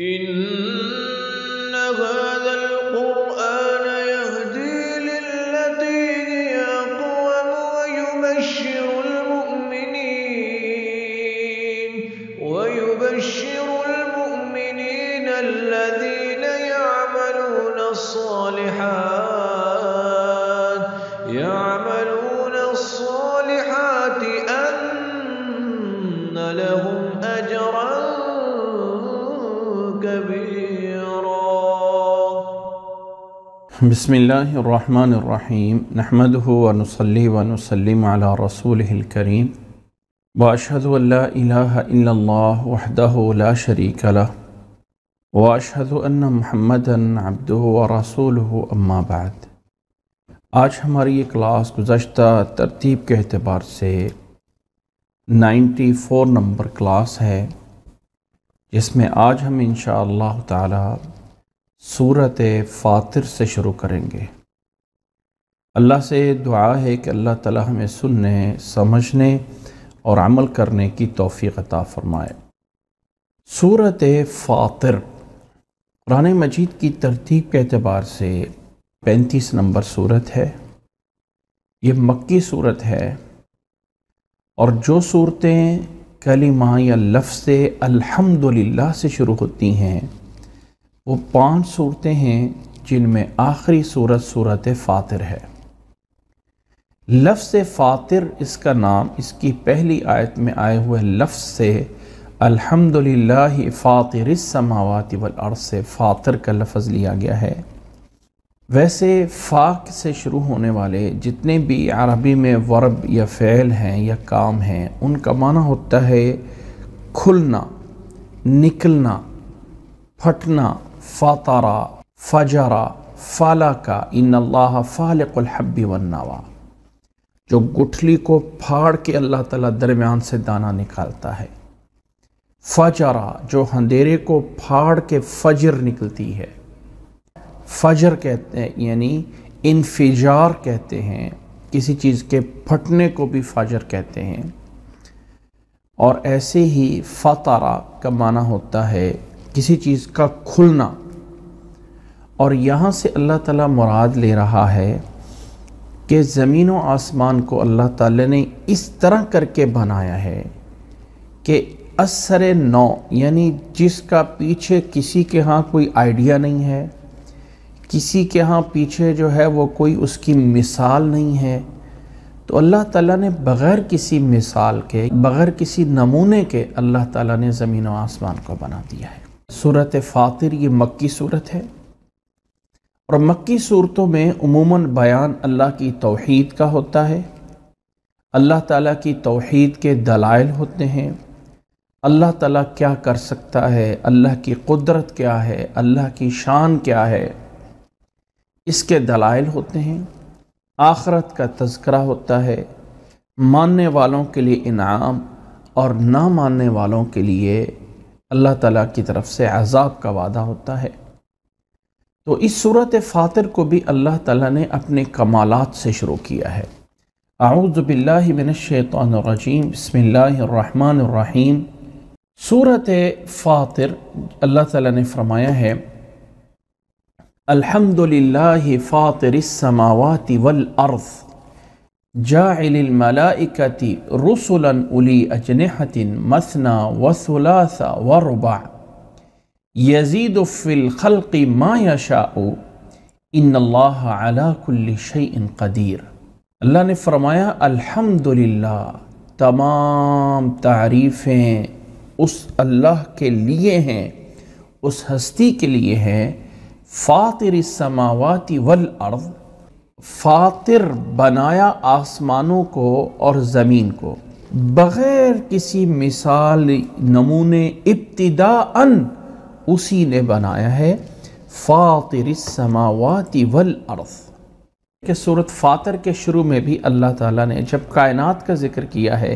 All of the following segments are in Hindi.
إن هذا القرآن बसमीम नहमद रसूल करीम रसूलकरीम वाशदल्ला शरीक वाशद महमदन अब्द व रसूल अम्माबाद आज हमारी ये क्लास गुज्त तरतीब के अतबार से 94 नंबर क्लास है जिसमें आज हम इन ताला सूरत फ़ातिर से शुरू करेंगे अल्लाह से दुआ है कि अल्लाह ताला हमें सुनने समझने और अमल करने की तोफ़ी अता फ़रमाए सूरत फ़ातिर कुरान मजीद की तरतीब के अतबार से पैंतीस नंबर सूरत है ये मक्की सूरत है और जो सूरतें कलिमा या लफ्ज़ अल्हम्दुलिल्लाह से शुरू होती हैं वो पांच सूरतें हैं जिनमें आखिरी सूरत सूरत फ़ातिर है लफ्ज़ फ़ातिर इसका नाम इसकी पहली आयत में आए हुए लफ्ज़ से अल्हम्दुलिल्लाह फ़ातिर समावती वल से फ़ातिर का लफ्ज़ लिया गया है वैसे फ़ाक से शुरू होने वाले जितने भी अरबी में वर्ब या फ़ैल हैं या काम हैं उनका माना होता है खुलना निकलना फटना फ़तरा फजरा फ़ाला इन अल्लाह फ़ालहब्बी वन्नावा जो गुठली को फाड़ के अल्लाह ताला दरमियान से दाना निकालता है फजरा जो अंधेरे को फाड़ के फजर निकलती है फजर कहते हैं यानी इन्फिजार कहते हैं किसी चीज़ के फटने को भी फजर कहते हैं और ऐसे ही फतारा का माना होता है किसी चीज़ का खुलना और यहाँ से अल्लाह ताला मुराद ले रहा है कि ज़मीन व आसमान को अल्लाह ताला ने इस तरह करके बनाया है कि असर नौ यानी जिसका पीछे किसी के यहाँ कोई आइडिया नहीं है किसी के यहाँ पीछे जो है वो कोई उसकी मिसाल नहीं है तो अल्लाह ताला ने बग़ैर किसी मिसाल के बग़ैर किसी नमूने के अल्लाह ताला ने ज़मीन व आसमान को बना दिया है सूरत फ़ातिर ये मक्की सूरत है और मक्की सूरतों में उमूमन बयान अल्लाह की तोहद का होता है अल्लाह ताला की तोहद के दलाइल होते हैं अल्लाह ताला क्या कर सकता है अल्लाह की कुदरत क्या है अल्लाह की शान क्या है इसके दलाइल होते हैं आखरत का तस्करा होता है मानने वालों के लिए इनाम और ना मानने वालों के लिए अल्लाह ताला की तरफ से अजाब का वादा होता है तो इस सूरत फ़ातर को भी अल्लाह ताला ने अपने कमालात से शुरू किया है आऊज़बिल्लिमिनशैतरजीम बसमीम सूरत फ़ातर अल्लाह ताला ने फरमाया है अल्हम्दुलिल्लाह फ़ातिर समावाति वल अर्ज़ जामलाकती रसुलन उली अजनहतिन मसना वसुलासा रुबा यजीद फ़िलखल़ मायाशा इन अलाकुल्लिशन कदीर अल्लाह ने फरमाया अल्हम्दुलिल्लाह तमाम तारीफ़ें उस अल्लाह के लिए हैं उस हस्ती के लिए हैं फ़ातिर समावती वल अर्द फ़ातिर बनाया आसमानों को और ज़मीन को बग़ैर किसी मिसाल नमूने इब्तदा अन उसी ने बनाया है फ़ातिर समावाति वल अर्थ के सूरत फ़ातर के शुरू में भी अल्लाह ताला ने जब कायनात का जिक्र किया है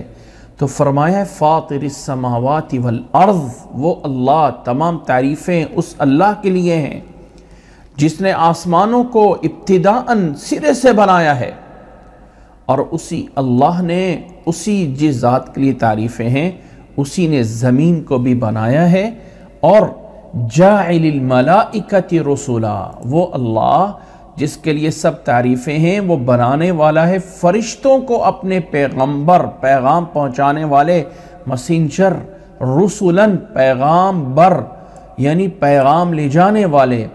तो फरमाया फ़ातिर समावाती वल अर्ज़ वो अल्लाह तमाम तारीफ़ें उस अल्लाह के लिए हैं जिसने आसमानों को इब्तदान सिरे से बनाया है और उसी अल्लाह ने उसी जिस ज़ात के लिए तारीफ़ें हैं उसी ने ज़मीन को भी बनाया है और जाकती रसूला वो अल्लाह जिसके लिए सब तारीफ़ें हैं वो बनाने वाला है फ़रिश्तों को अपने पैगंबर पैगाम पहुँचाने वाले मसेंजर रसूलन पैगाम बर यानी पैगाम ले जाने वाले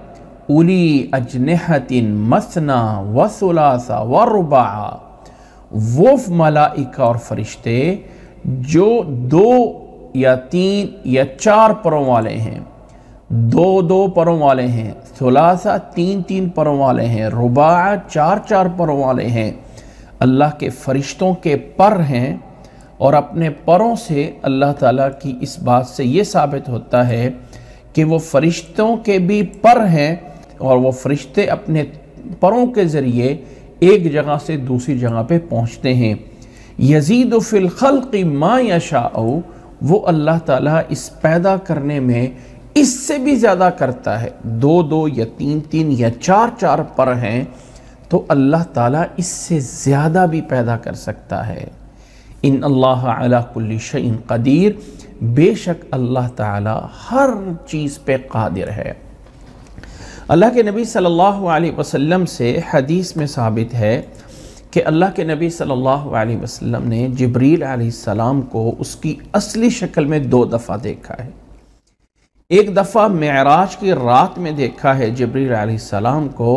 उली अजनहतिन मसना वसुलासा व रुबा वो मलाइका और फरिश्ते जो दो या तीन या चार परों वाले हैं दो दो परों वाले हैं सुलासा तीन तीन परों वाले हैं रुबा चार चार परों वाले हैं अल्लाह के फरिश्तों के पर हैं और अपने परों से अल्लाह ताला की इस बात से ये साबित होता है कि वो फरिश्तों के भी पर हैं और वो फरिश्ते अपने परों के ज़रिए एक जगह से दूसरी जगह पे पहुंचते हैं यजीद फ़िलखल की माँ यशा वो अल्लाह ताला इस पैदा करने में इससे भी ज़्यादा करता है दो दो या तीन तीन या चार चार पर हैं तो अल्लाह ताला इससे ज़्यादा भी पैदा कर सकता है इन अल्लाह अला कुल्ली शैन कदीर बेशक अल्लाह ताला हर चीज़ पे कादिर है अल्लाह के नबी सल्लल्लाहु अलैहि वसल्लम से हदीस में साबित है कि अल्लाह के नबी सल्लल्लाहु अलैहि वसल्लम ने जबरील सलाम को उसकी असली शक्ल में दो दफ़ा देखा है एक दफ़ा मराज की रात में देखा है जबरी सलाम को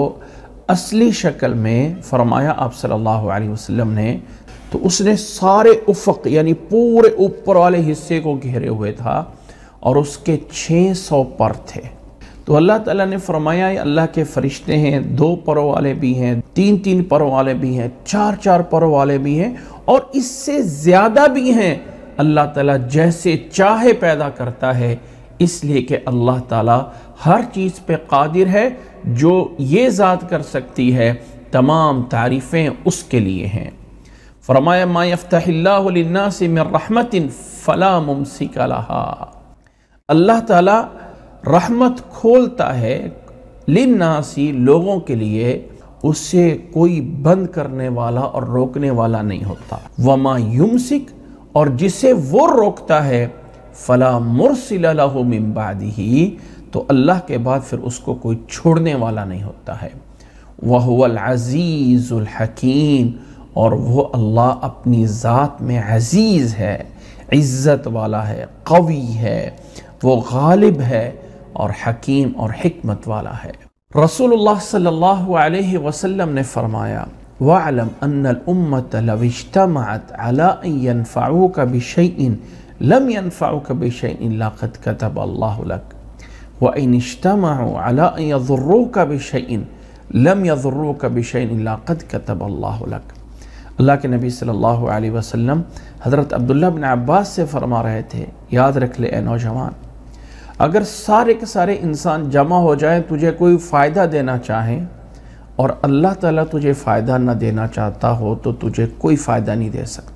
असली शक्ल में फरमाया आप सल्लल्लाहु अलैहि वसल्लम ने तो उसने सारे उफक यानी पूरे ऊपर वाले हिस्से को घेरे हुए था और उसके 600 पर थे तो अल्लाह ताला ने फरमाया अल्लाह के फरिश्ते हैं दो परों वाले भी हैं तीन तीन परों वाले भी हैं चार चार परों वाले भी हैं और इससे ज़्यादा भी हैं अल्लाह ताला जैसे चाहे पैदा करता है इसलिए कि अल्लाह ताला हर चीज़ पे कादिर है जो ये ज़ात कर सकती है तमाम तारीफ़ें उसके लिए हैं फरमाया माफ़तल्ला से मैं रहमतिन फ़ला मुमसिका लहा अल्लाह ताला रहमत खोलता है लिन्नासी लोगों के लिए उसे कोई बंद करने वाला और रोकने वाला नहीं होता वमा युमसिक और जिसे वो रोकता है फ़ला मुरसिलहु तो अल्लाह के बाद फिर उसको कोई छोड़ने वाला नहीं होता है वह अज़ीज़ुल्हकीम और वह अल्लाह अपनी ज़ात में अज़ीज़ है इज़्ज़त वाला है कवि है वो गालिब है और हकीम और हमत वाला है रसूलुल्लाह सल्लल्लाहु अलैहि वसल्लम ने फरमाया वालम अन्नल उम्मत लविश्तमत अला यनफ़ाऊक बिशैइन लम यनफ़ाउक बिशन क़द कतब अल्लाक व इन इज्तमा अलाजुर्रो का बिशन लम यजुर्रो का बिशन क़द कतब अल्लाक अल्लाह के नबी सल्लल्लाहु अलैहि वसल्लम हज़रत अब्दुल्ला बिन अब्बास से फरमा रहे थे याद रख ले नौजवान अगर सारे के सारे इंसान जमा हो जाए तुझे कोई फ़ायदा देना चाहें और अल्लाह ताला तुझे फ़ायदा ना देना चाहता हो तो तुझे कोई फ़ायदा नहीं दे सकता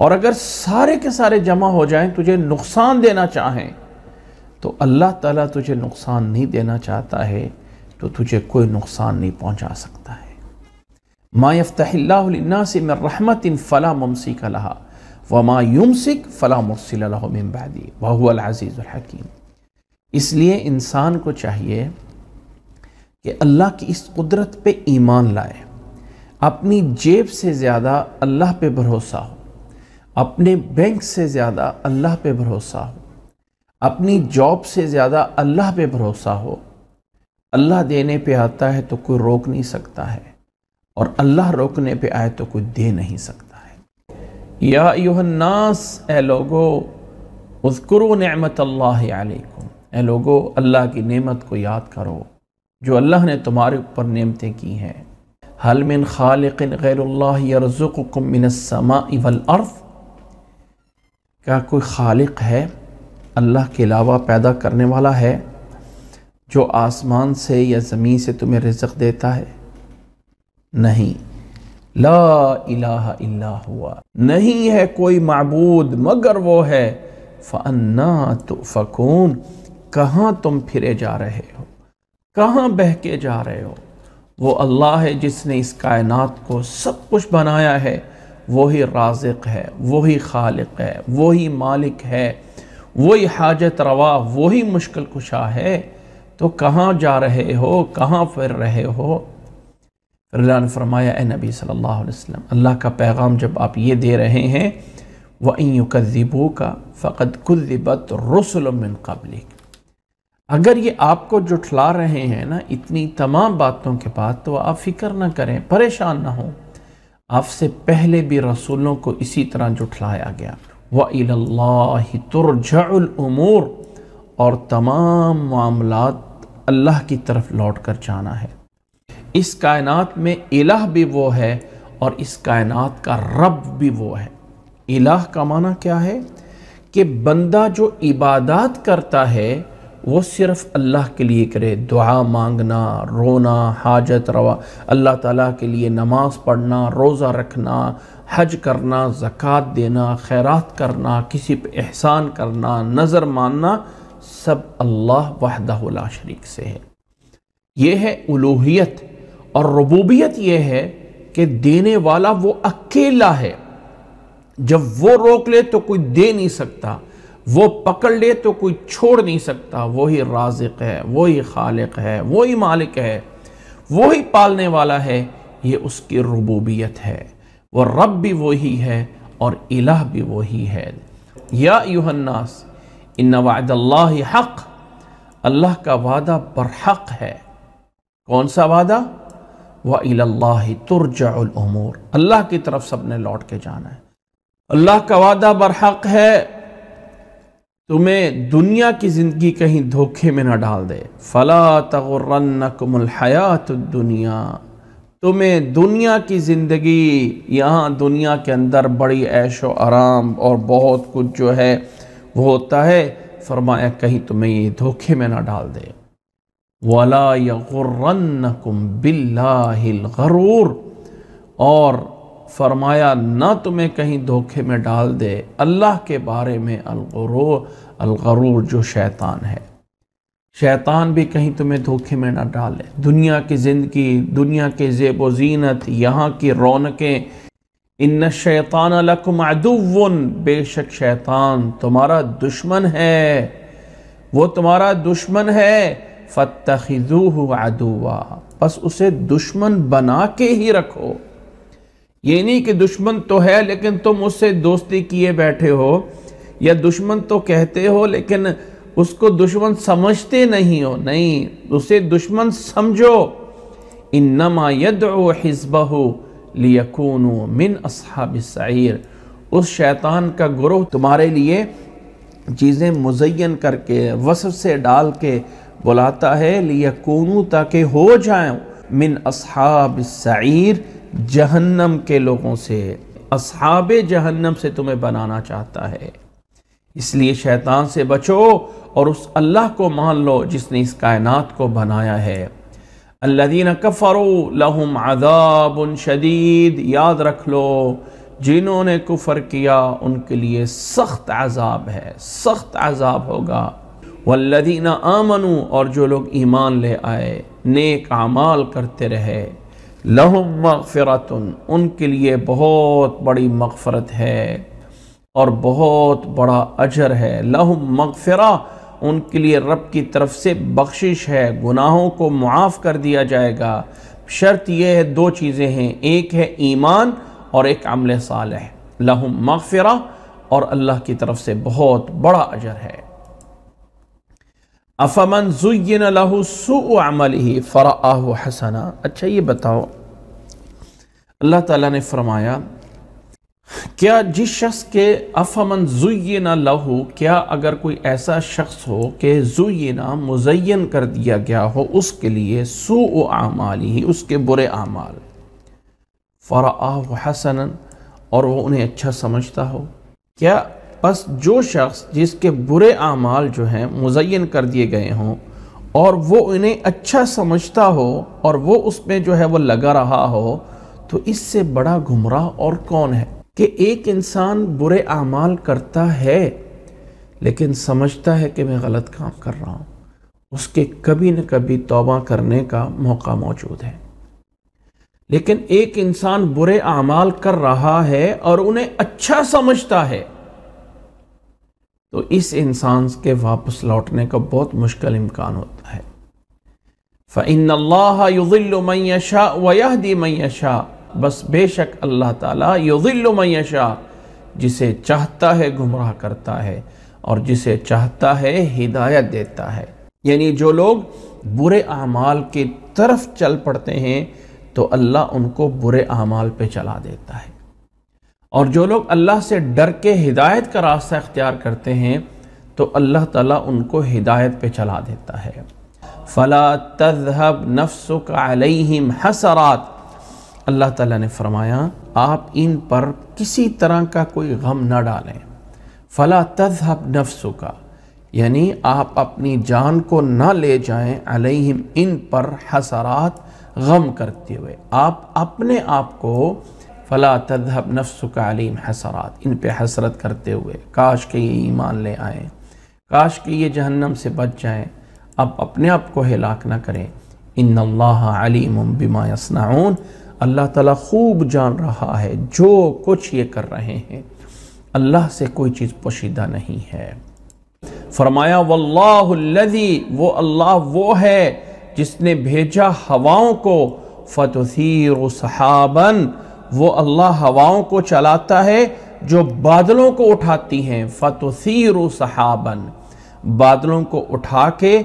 और अगर सारे के सारे जमा हो जाएं तुझे नुकसान देना चाहें तो अल्लाह ताला तुझे नुकसान नहीं देना चाहता है तो तुझे कोई नुकसान नहीं पहुंचा सकता है मायफ़्तल्ला से मैं रहमत इन फ़ला मुमसी का लहा व माँ युमसिक फ़ला मुरसिलबादी वाहुल इसलिए इंसान को चाहिए कि अल्लाह की इस कुदरत पे ईमान लाए अपनी जेब से ज़्यादा अल्लाह पे भरोसा हो अपने बैंक से ज़्यादा अल्लाह पे भरोसा हो अपनी जॉब से ज़्यादा अल्लाह पे भरोसा हो अल्लाह देने पे आता है तो कोई रोक नहीं सकता है और अल्लाह रोकने पे आए तो कोई दे नहीं सकता है या योहन्नास ए लोगो उसकुरु नमत अल्लाह अलैकुम ए लोगो अल्लाह की नेमत को याद करो जो अल्लाह ने तुम्हारे ऊपर नेमतें की हैं हल मिन खालिकिन गैरुल्लाह यरज़ुकुकुम वल क्या कोई खालिक है अल्लाह के अलावा पैदा करने वाला है जो आसमान से या ज़मीन से तुम्हें रिजक देता है नहीं ला इलाहा इल्ला हुआ नहीं है कोई मबूद मगर वो है फ़न्ना तो फ़कून कहाँ तुम फिरे जा रहे हो कहाँ बहके जा रहे हो वो अल्लाह है जिसने इस कायनात को सब कुछ बनाया है वही राजिक है वही खालिक है वही मालिक है वही हाजत रवा वही मुश्किल कुशा है तो कहाँ जा रहे हो कहाँ फिर रहे हो फिर अल्लाह ने फरमाया ए नबी सल्लल्लाहु अलैहि वसल्लम अल्लाह का पैगाम जब आप ये दे रहे हैं व कद्दिबू का फ़कत कुद्दिबत रसुलमिन कबलिक अगर ये आपको जुठला रहे हैं ना इतनी तमाम बातों के बाद तो आप फ़िक्र ना करें परेशान ना हों आपसे पहले भी रसूलों को इसी तरह जुठलाया गया व तुरजमूर और तमाम मामला अल्लाह की तरफ लौट कर जाना है इस कायनात में इलाह भी वो है और इस कायनात का रब भी वो है इलाह का माना क्या है कि बंदा जो इबादत करता है वो सिर्फ़ अल्लाह के लिए करे दुआ मांगना रोना हाजत रवा अल्लाह ताला के लिए नमाज़ पढ़ना रोज़ा रखना हज करना ज़क़़त देना खैरात करना किसी पर एहसान करना नज़र मानना सब अल्लाह वहदा शरीक से है ये है उलूहियत और रबूबियत ये है कि देने वाला वो अकेला है जब वो रोक ले तो कोई दे नहीं सकता वो पकड़ ले तो कोई छोड़ नहीं सकता वही राजिक है वही खालिक है वही मालिक है वही पालने वाला है ये उसकी रबूबियत है वो रब भी वही है और इलाह भी वही है या यूहन्नास इन वादल्ला हक़ अल्लाह का वादा बरहक है कौन सा वादा व इल्ला उमूर अल्लाह की तरफ सबने लौट के जाना है अल्लाह का वादा बरहक है तुम्हें दुनिया की ज़िंदगी कहीं धोखे में ना डाल दे फ़ला तगुरनकुमलहयात दुनिया तुम्हें दुनिया की ज़िंदगी यहाँ दुनिया के अंदर बड़ी ऐश व आराम और बहुत कुछ जो है वो होता है फरमाया कहीं तुम्हें ये धोखे में ना डाल दे वला यगुरनकुम बिल्लाहिल गरूर और फरमाया ना तुम्हें कहीं धोखे में डाल दे अल्लाह के बारे में अलगरो अलगरूर जो शैतान है शैतान भी कहीं तुम्हें धोखे में ना डाले दुनिया की ज़िंदगी दुनिया के जेब जीनत यहाँ की रौनकें इन शैतान लकमदुवन बेशक शैतान तुम्हारा दुश्मन है वो तुम्हारा दुश्मन है फ़तखू अदुआ बस उसे दुश्मन बना के ही रखो ये नहीं कि दुश्मन तो है लेकिन तुम उससे दोस्ती किए बैठे हो या दुश्मन तो कहते हो लेकिन उसको दुश्मन समझते नहीं हो नहीं उसे दुश्मन समझो इन नमा यद हिजबहू लियकून मिन असहाब सैर उस शैतान का ग्रोह तुम्हारे लिए चीज़ें मुजयन करके वसफ से डाल के बुलाता है लियकून ताकि हो जाए मिन असहाब सैर जहन्नम के लोगों से असहाब जहन्नम से तुम्हें बनाना चाहता है इसलिए शैतान से बचो और उस अल्लाह को मान लो जिसने इस कायनात को बनाया है अल्लादीन कफ़रो लहुम आदाब शदीद याद रख लो जिन्होंने कुफ़र किया उनके लिए सख्त आज़ाब है सख्त आज़ाब होगा वल्लदीन आमनु और जो लोग ईमान ले आए नेक आमाल करते रहे लहुम मगफ़रत उनके लिए बहुत बड़ी मगफ़रत है और बहुत बड़ा अजर है लहुम मगफ़रा उनके लिए रब की तरफ से बख्शिश है गुनाहों को मुआफ़ कर दिया जाएगा शर्त यह है दो चीज़ें हैं एक है ईमान और एक अमल साल है लहुम मगफ़रा और अल्लाह की तरफ से बहुत बड़ा अजर है अफमन जुयन लहूसमल ही फ़राह हसना अच्छा ये बताओ अल्लाह ताला ने फरमाया क्या जिस शख्स के अफमन जुयन लहू क्या अगर कोई ऐसा शख्स हो कि जुयना मुजयन कर दिया गया हो उसके लिए सु आमाल ही उसके बुरे आमाल फ़राह हसन और वो उन्हें अच्छा समझता हो क्या बस जो शख्स जिसके बुरे आमाल जो हैं मुजैन कर दिए गए हों और वो इन्हें अच्छा समझता हो और वो उसमें जो है वो लगा रहा हो तो इससे बड़ा गुमराह और कौन है कि एक इंसान बुरे आमाल करता है लेकिन समझता है कि मैं गलत काम कर रहा हूँ उसके कभी न कभी तोबा करने का मौका मौजूद है लेकिन एक इंसान बुरे आमाल कर रहा है और उन्हें अच्छा समझता है तो इस इंसान के वापस लौटने का बहुत मुश्किल इम्कान होता है फ़िन युज़िल्लुमैशा वहदी मैशा बस बेशक अल्लाह ताला युज़िल्लुमैशा जिसे चाहता है गुमराह करता है और जिसे चाहता है हिदायत देता है यानी जो लोग बुरे अमाल की तरफ चल पड़ते हैं तो अल्लाह उनको बुरे अमाल पे चला देता है और जो लोग अल्लाह से डर के हिदायत का रास्ता इख्तियार करते हैं तो अल्लाह ताला उनको हिदायत पे चला देता है फ़ला तजहब नफ्सम हसरात अल्लाह ताला ने फरमाया आप इन पर किसी तरह का कोई गम ना डालें फ़ला तजहब नफ्सों का यानी आप अपनी जान को ना ले जाएं अलहिम इन पर हसरात गम करते हुए आप अपने आप को फ़ला तदहब नफ्स कालीम हसरात इन पर हसरत करते हुए काश के ये ईमान ले आए काश के ये जहन्नम से बच जाएँ अब अपने आप को हिलाक ना करें इन अल्लाम बिमा यसनाउन अल्लाह ताला खूब जान रहा है जो कुछ ये कर रहे हैं अल्लाह से कोई चीज़ पोशीदा नहीं है फरमाया वल्लाजी वो अल्लाह वो है जिसने भेजा हवाओं को फतुसीर सहाबन वो अल्लाह हवाओं को चलाता है जो बादलों को उठाती हैं फतसीर सहाबन बादलों को उठा के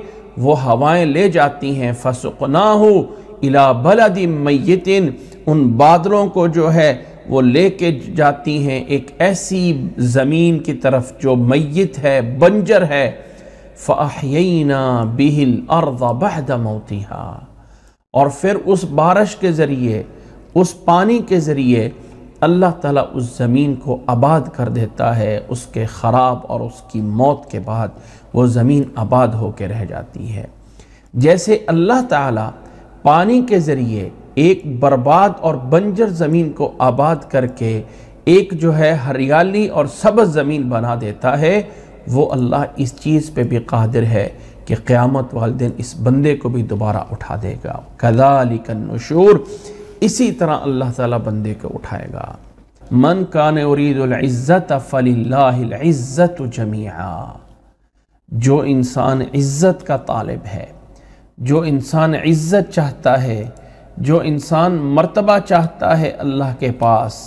वो हवाएं ले जाती हैं फसुकना हो इला बलदी मैतिन उन बादलों को जो है वो ले के जाती हैं एक ऐसी ज़मीन की तरफ जो मैत है बंजर है फ़ाहना बिहिल अर्द बहद मोतिहा और फिर उस बारिश के ज़रिए उस पानी के ज़रिए अल्लाह ताला उस ज़मीन को आबाद कर देता है उसके ख़राब और उसकी मौत के बाद वो ज़मीन आबाद होकर रह जाती है जैसे अल्लाह ताला पानी के ज़रिए एक बर्बाद और बंजर ज़मीन को आबाद करके एक जो है हरियाली और सब्ज़ ज़मीन बना देता है वो अल्लाह इस चीज़ पे भी कादिर है कि क़्यामत वाले दिन इस बंदे को भी दोबारा उठा देगा कदालिकन नशूर इसी तरह अल्लाह ताला बंदे को उठाएगा मन कान उरीदुल्ज़त फ़लीज़्ज़त जमिया जो इंसान इज़्ज़त का तालब है जो इंसान इज़्ज़त चाहता है जो इंसान मर्तबा चाहता है अल्लाह के पास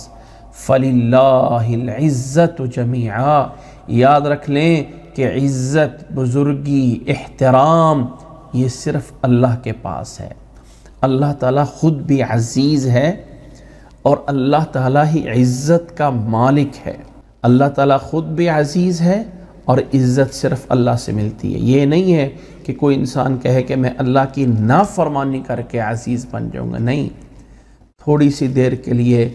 फ़लीज़्ज़त जमिया याद रख लें कि इज़्ज़त बुज़ुर्गी एहतराम ये सिर्फ़ अल्लाह के पास है अल्लाह ताला ख़ुद भी अज़ीज़ है और अल्लाह ताला ही इज़्ज़त का मालिक है अल्लाह ताला ख़ुद भी अज़ीज़ है और इज़्ज़त सिर्फ़ अल्लाह से मिलती है ये नहीं है कि कोई इंसान कहे कि मैं अल्लाह की नाफरमानी करके अज़ीज़ बन जाऊँगा नहीं थोड़ी सी देर के लिए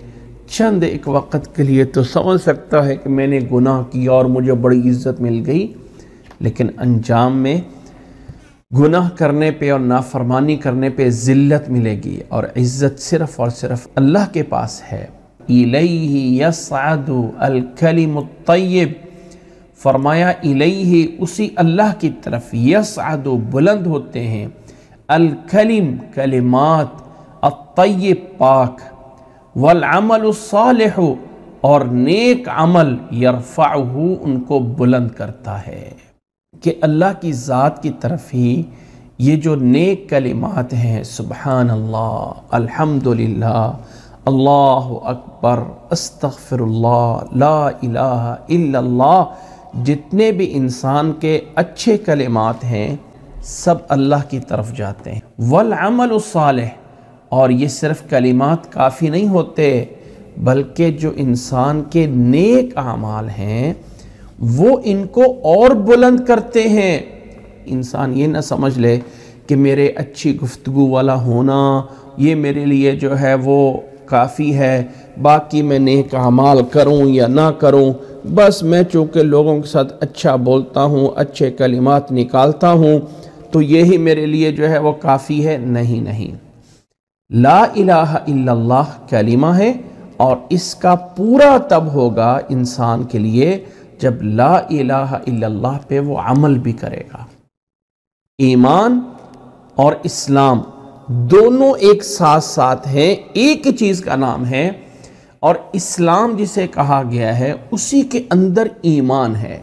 चंद एक वक्त के लिए तो समझ सकता है कि मैंने गुनाह किया और मुझे बड़ी इज़्ज़त मिल गई लेकिन अंजाम में गुनाह करने पे और नाफरमानी करने पे ज़िल्लत मिलेगी और इज़्ज़त सिर्फ़ और सिर्फ अल्लाह के पास है इलैहि यसअदु अलकलिमुत्तय्यब फरमाया इलेही उसी अल्लाह की तरफ यसअदु बुलंद होते हैं अलकलिम कलिमात अतय्यब पाक वलमल और नेक अमल यरफ़ाहू उनको बुलंद करता है कि अल्लाह की ज़ात की तरफ ही ये जो नेक कलिमात हैं सुबहान अल्लाह अल्हम्दुलिल्लाह अल्लाह अकबर अस्तग़फिरुल्लाह ला इलाहा इल्लल्लाह जितने भी इंसान के अच्छे कलिमात हैं सब अल्लाह की तरफ जाते हैं वल अमल और ये सिर्फ कलिमात काफ़ी नहीं होते बल्कि जो इंसान के नेक आमाल हैं वो इनको और बुलंद करते हैं इंसान ये ना समझ ले कि मेरे अच्छी गुफ्तु वाला होना ये मेरे लिए जो है वो काफ़ी है बाकी मैं नेक अमाल करूँ या ना करूँ बस मैं चूँकि लोगों के साथ अच्छा बोलता हूँ अच्छे कलिमात निकालता हूँ तो यही मेरे लिए जो है वो काफ़ी है नहीं नहीं ला इलाह कलिमा है और इसका पूरा तब होगा इंसान के लिए जब ला पे वो अमल भी करेगा ईमान और इस्लाम दोनों एक साथ साथ हैं एक ही चीज़ का नाम है और इस्लाम जिसे कहा गया है उसी के अंदर ईमान है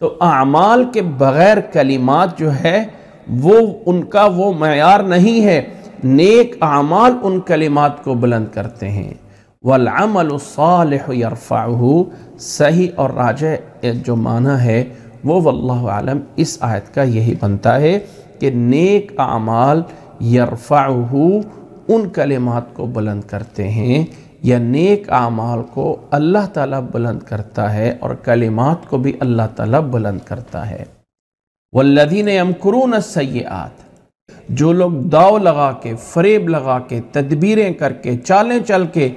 तो अमाल के बग़ैर कलिमात जो है वो उनका वो मैार नहीं है नेक अमाल उन कलिमात को बुलंद करते हैं वलमलफ़ाहू सही और राज जो माना है वो वल्लाह आलम इस आयत का यही बनता है कि नेक आमाल यरफ़ाह उन कलिमात को बुलंद करते हैं या नेक आमाल को अल्लाह ताला बुलंद करता है और कलिमात को भी अल्लाह ताला बुलंद करता है वल्लदीन यमकरून सयात जो लोग दाव लगा के फरेब लगा के तदबीरें करके चालें चल के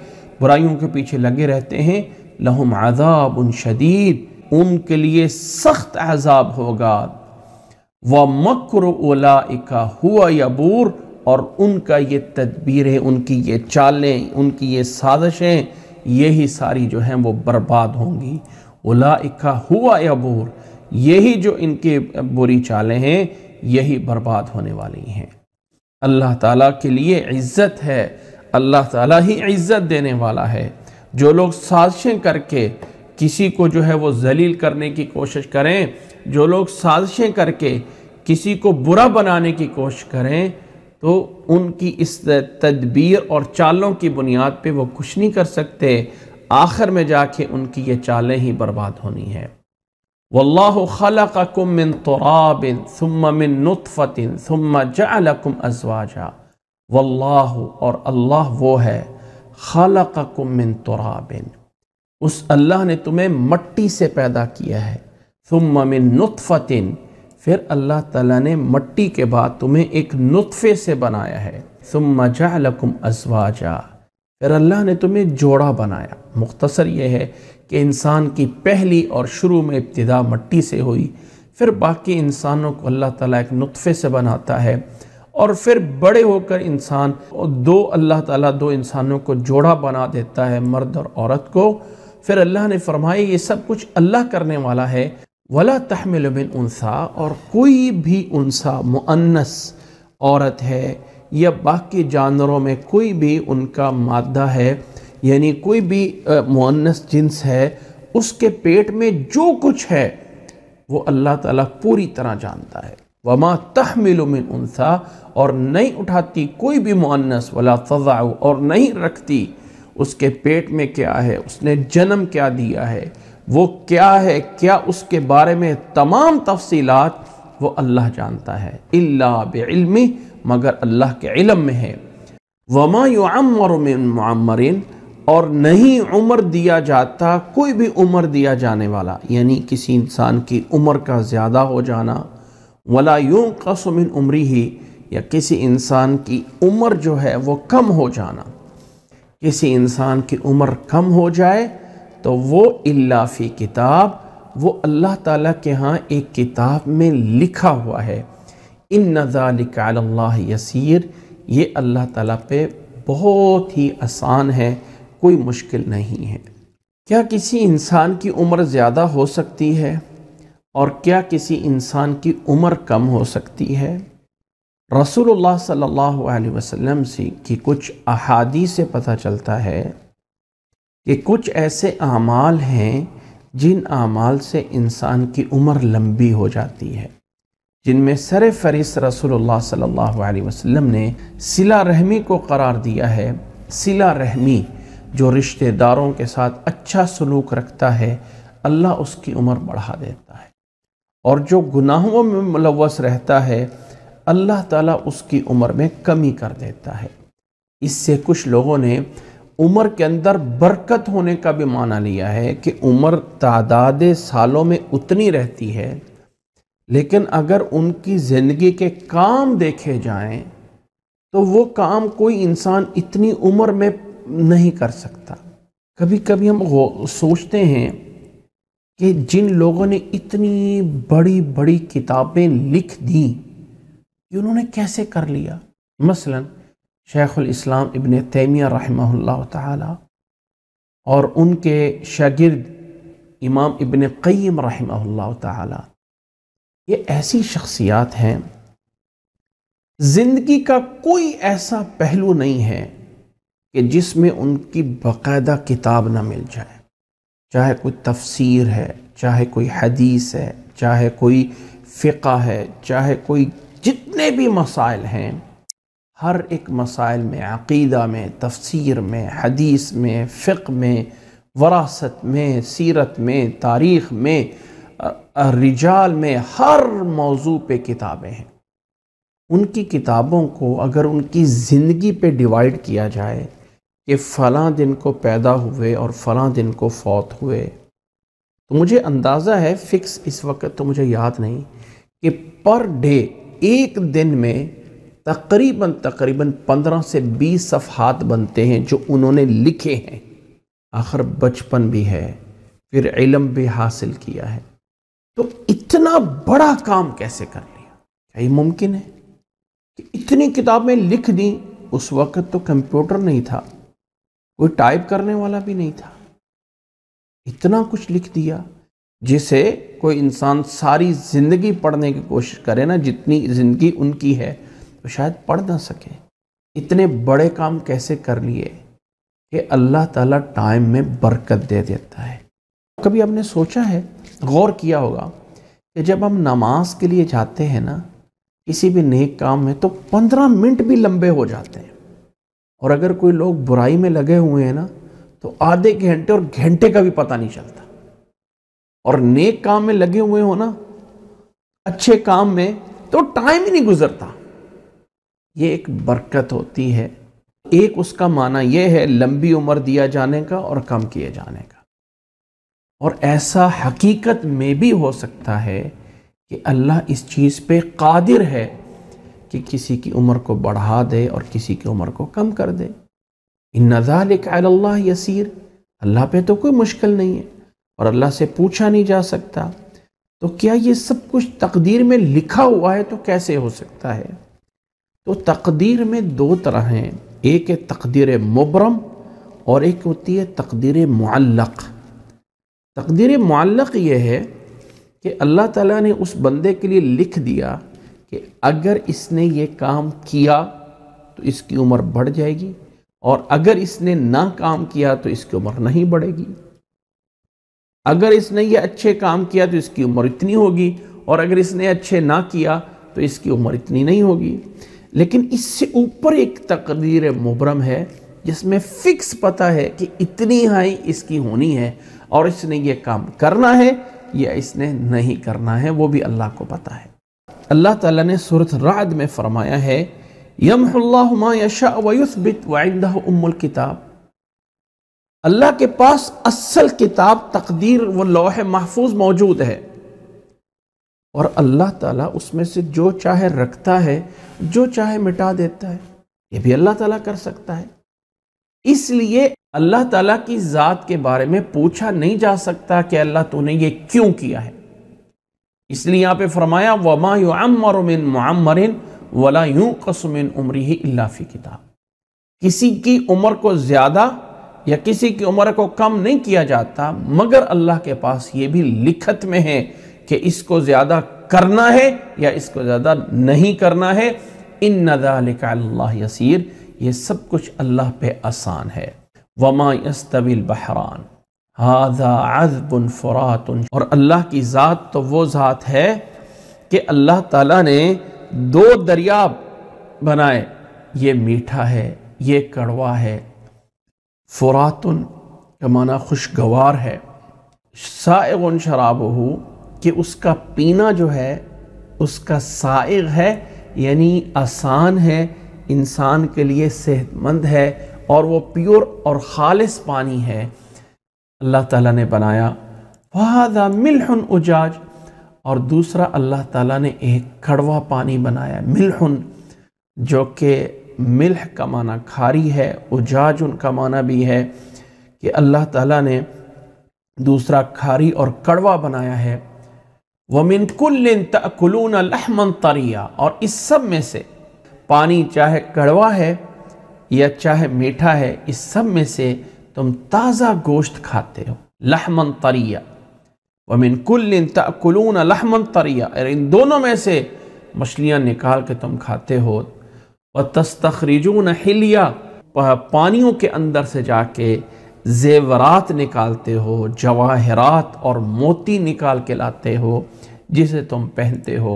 बुराइयों के पीछे लगे रहते हैं लहम आज़ाब उन शदीद उनके लिए सख्त आज़ाब होगा व मकर ओला हुआ यबूर और उनका ये तदबीरें उनकी ये चालें उनकी ये साजिशें यही सारी जो हैं वो बर्बाद होंगी ओला हुआ यबूर यही जो इनके बुरी चालें हैं यही बर्बाद होने वाली हैं अल्लाह ताला के लिए इज़्ज़त है अल्लाह ताला ही इज़्ज़त देने वाला है जो लोग साजिशें करके किसी को जो है वो जलील करने की कोशिश करें जो लोग साजिशें करके किसी को बुरा बनाने की कोशिश करें तो उनकी इस तदबीर और चालों की बुनियाद पे वो कुछ नहीं कर सकते आखिर में जाके उनकी ये चालें ही बर्बाद होनी है वल्लाहु खलकुम मिन तुराबिन सुम्मा मिन नुतफ़तिन सुम्मा जअलकुम अजवाजा वल्लाह और अल्लाह वो है खालक मिन तुराबिन उस अल्लाह ने तुम्हें मट्टी से पैदा किया है तुम मिन नुतफ़तिन फिर अल्लाह ताला ने मट्टी के बाद तुम्हें एक नुतफ़े से बनाया है तुम मजालकुम अजवाजा फिर अल्लाह ने तुम्हें जोड़ा बनाया मुख्तसर यह है कि इंसान की पहली और शुरू में इब्तदा मट्टी से हुई फिर बाकी इंसानों को अल्लाह ताला एक नुतफ़े से बनाता है और फिर बड़े होकर इंसान दो अल्लाह ताला दो इंसानों को जोड़ा बना देता है मर्द और औरत को फिर अल्लाह ने फरमाया ये सब कुछ अल्लाह करने वाला है वला तहमिल बिन उनसा और कोई भी उनसा मुअन्नस औरत है या बाकी जानवरों में कोई भी उनका मादा है यानी कोई भी मुअन्नस जिन्स है उसके पेट में जो कुछ है वो अल्लाह ताला पूरी तरह जानता है वमा तहमिलुमिन उनसा और नहीं उठाती कोई भी मुअन्नस वला सज़ाउ और नहीं रखती उसके पेट में क्या है उसने जन्म क्या दिया है वो क्या है क्या उसके बारे में तमाम तफसीलात वो अल्लाह जानता है इल्ला बेलमी मगर अल्लाह के इलम में है वमा युमरमिन और नहीं उम्र दिया जाता कोई भी उम्र दिया जाने वाला यानी किसी इंसान की उम्र का ज़्यादा हो जाना वला यूँ कसमिन उम्री ही या किसी इंसान की उम्र जो है वो कम हो जाना किसी इंसान की उम्र कम हो जाए तो वो इलाफी किताब वो अल्लाह ताला के यहाँ एक किताब में लिखा हुआ है इन नज़ालिकाल्ला यसीर ये अल्लाह ताला पे बहुत ही आसान है कोई मुश्किल नहीं है क्या किसी इंसान की उम्र ज़्यादा हो सकती है और क्या किसी इंसान की उम्र कम हो सकती है रसूलुल्लाह सल्लल्लाहु अलैहि वसल्लम से की कुछ अहादी से पता चलता है कि कुछ ऐसे अमाल हैं जिन आमाल से इंसान की उम्र लंबी हो जाती है जिनमें सर फरिस रसूलुल्लाह सल्लल्लाहु अलैहि वसल्लम ने सिला रहमी को करार दिया है सिला रहमी जो रिश्तेदारों के साथ अच्छा सलूक रखता है अल्लाह उसकी उम्र बढ़ा देता है और जो गुनाहों में मुलवस रहता है अल्लाह ताला उसकी उम्र में कमी कर देता है इससे कुछ लोगों ने उम्र के अंदर बरकत होने का भी माना लिया है कि उम्र तादाद सालों में उतनी रहती है लेकिन अगर उनकी ज़िंदगी के काम देखे जाएं तो वो काम कोई इंसान इतनी उम्र में नहीं कर सकता कभी कभी हम सोचते हैं कि जिन लोगों ने इतनी बड़ी बड़ी किताबें लिख दी ये उन्होंने कैसे कर लिया मसलन इस्लाम इबन तैमिया रहमल्ला ताली और उनके शागिर्द इमाम इबन क़य्यम रहमल्ला ताली ये ऐसी शख्सियात हैं ज़िंदगी का कोई ऐसा पहलू नहीं है कि जिसमें उनकी बाकायदा किताब ना मिल जाए चाहे कोई तफसीर है चाहे कोई हदीस है चाहे कोई फ़िका है चाहे कोई जितने भी मसाइल हैं हर एक मसाइल में अक़ीदा में तफसीर में हदीस में फ़िक में वरासत में सीरत में तारीख़ में रिजाल में हर मौजू पे किताबें हैं उनकी किताबों को अगर उनकी ज़िंदगी पे डिवाइड किया जाए कि फ़लाँ दिन को पैदा हुए और फ़लाँ दिन को फौत हुए तो मुझे अंदाज़ा है फ़िक्स इस वक्त तो मुझे याद नहीं कि पर डे एक दिन में तकरीबन तकरीबन पंद्रह से बीस सफ़ात बनते हैं जो उन्होंने लिखे हैं आखिर बचपन भी है फिर इलम भी हासिल किया है तो इतना बड़ा काम कैसे कर लिया क्या ये मुमकिन है कि इतनी किताबें लिख दी उस वक़्त तो कंप्यूटर नहीं था कोई टाइप करने वाला भी नहीं था इतना कुछ लिख दिया जिसे कोई इंसान सारी ज़िंदगी पढ़ने की कोशिश करे ना जितनी ज़िंदगी उनकी है तो शायद पढ़ ना सके इतने बड़े काम कैसे कर लिए कि अल्लाह ताला टाइम में बरकत दे देता है कभी आपने सोचा है गौर किया होगा कि जब हम नमाज के लिए जाते हैं ना किसी भी नेक काम में तो पंद्रह मिनट भी लंबे हो जाते हैं और अगर कोई लोग बुराई में लगे हुए हैं ना तो आधे घंटे और घंटे का भी पता नहीं चलता और नेक काम में लगे हुए हो ना अच्छे काम में तो टाइम ही नहीं गुजरता ये एक बरकत होती है एक उसका माना यह है लंबी उम्र दिया जाने का और कम किए जाने का और ऐसा हकीकत में भी हो सकता है कि अल्लाह इस चीज़ पे कादिर है कि किसी की उम्र को बढ़ा दे और किसी की उम्र को कम कर दे इन अल्लाह यसीर अल्लाह पे तो कोई मुश्किल नहीं है और अल्लाह से पूछा नहीं जा सकता तो क्या ये सब कुछ तकदीर में लिखा हुआ है तो कैसे हो सकता है तो तकदीर में दो तरह हैं एक है तकदीर मुबरम और एक होती है तकदीर मल्लक तकदीर मल्लक ये है कि अल्लाह ताला ने उस बंदे के लिए लिख दिया कि अगर इसने ये काम किया तो इसकी उम्र बढ़ जाएगी और अगर इसने ना काम किया तो इसकी उम्र नहीं बढ़ेगी अगर इसने ये अच्छे काम किया तो इसकी उम्र इतनी होगी और अगर इसने अच्छे ना किया तो इसकी उम्र इतनी नहीं होगी लेकिन इससे ऊपर एक तकदीर मुबरम है जिसमें फिक्स पता है कि इतनी हाई इसकी होनी है और इसने ये काम करना है या इसने नहीं करना है वो भी अल्लाह को पता है अल्लाह ताला ने सूरत राद में फरमाया है यमशा उम्मुल किताब अल्लाह के पास असल किताब तकदीर व लौह महफूज मौजूद है और अल्लाह ताला उसमें से जो चाहे रखता है जो चाहे मिटा देता है ये भी अल्लाह ताला कर सकता है इसलिए अल्लाह ताला की ज़ात के बारे में पूछा नहीं जा सकता कि अल्लाह तूने ये क्यों किया है इसलिए यहाँ पे फरमाया वमा उमिन मामरिन वला यूँ कसमिन उम्री ही इलाफ़ी किताब किसी की उम्र को ज़्यादा या किसी की उम्र को कम नहीं किया जाता मगर अल्लाह के पास ये भी लिखत में है कि इसको ज़्यादा करना है या इसको ज़्यादा नहीं करना है इन नदाल्ला यसीर ये सब कुछ अल्लाह पे आसान है वमा यस्तबिल बहरान हाजा अजबन फ़रात और अल्लाह की ज़ात तो वो ज़ात है कि अल्लाह ताला ने दो दरिया बनाए ये मीठा है ये कड़वा है फ़रातन का माना खुशगवार है सायन शराब हो कि उसका पीना जो है उसका साइग है यानी आसान है इंसान के लिए सेहतमंद है और वो प्योर और ख़ालिस पानी है अल्लाह ताला ने बनाया वादा मिलहन उजाज और दूसरा अल्लाह ताला ने एक कड़वा पानी बनाया मिलहन जो कि मिल्ह का माना खारी है उजाज उनका माना भी है कि अल्लाह ताला ने दूसरा खारी और कड़वा बनाया है वमिन कुल्लिन तकुलून लहमन तरिया और इस सब में से पानी चाहे कड़वा है या चाहे मीठा है इस सब में से तुम ताज़ा गोश्त खाते हो लहमन तरिया वमिन कुल्लिन तकुलून लहमन तरिया और इन दोनों में से मछलियाँ निकाल के तुम खाते हो व तस्तखरीजून हिलिया पानियों के अंदर से जाके जेवरात निकालते हो जवाहरात और मोती निकाल के लाते हो जिसे तुम पहनते हो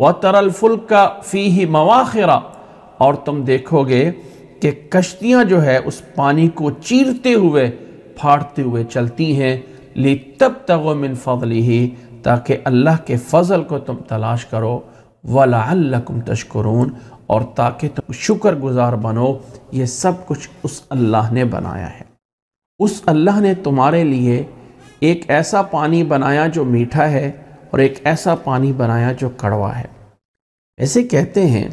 व तरल फुल्का फ़ी ही मवाखरा और तुम देखोगे कि कश्तियाँ जो है उस पानी को चीरते हुए फाड़ते हुए चलती हैं ले तब तगो मिन फजली ही ताकि अल्लाह के फ़ज़ल को तुम तलाश करो वलाकुम तशकरून और ताकि तुम शुक्र गुज़ार बनो ये सब कुछ उस अल्लाह ने बनाया है उस अल्लाह ने तुम्हारे लिए एक ऐसा पानी बनाया जो मीठा है और एक ऐसा पानी बनाया जो कड़वा है ऐसे कहते हैं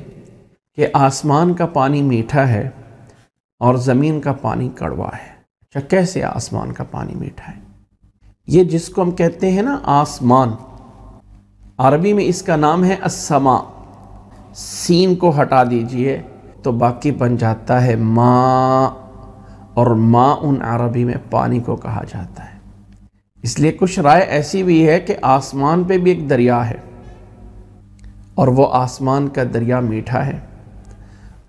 कि आसमान का पानी मीठा है और ज़मीन का पानी कड़वा है अच्छा कैसे आसमान का पानी मीठा है ये जिसको हम कहते हैं ना आसमान अरबी में इसका नाम है असमा सीन को हटा दीजिए तो बाकी बन जाता है माँ और माँ उन अरबी में पानी को कहा जाता है इसलिए कुछ राय ऐसी भी है कि आसमान पे भी एक दरिया है और वो आसमान का दरिया मीठा है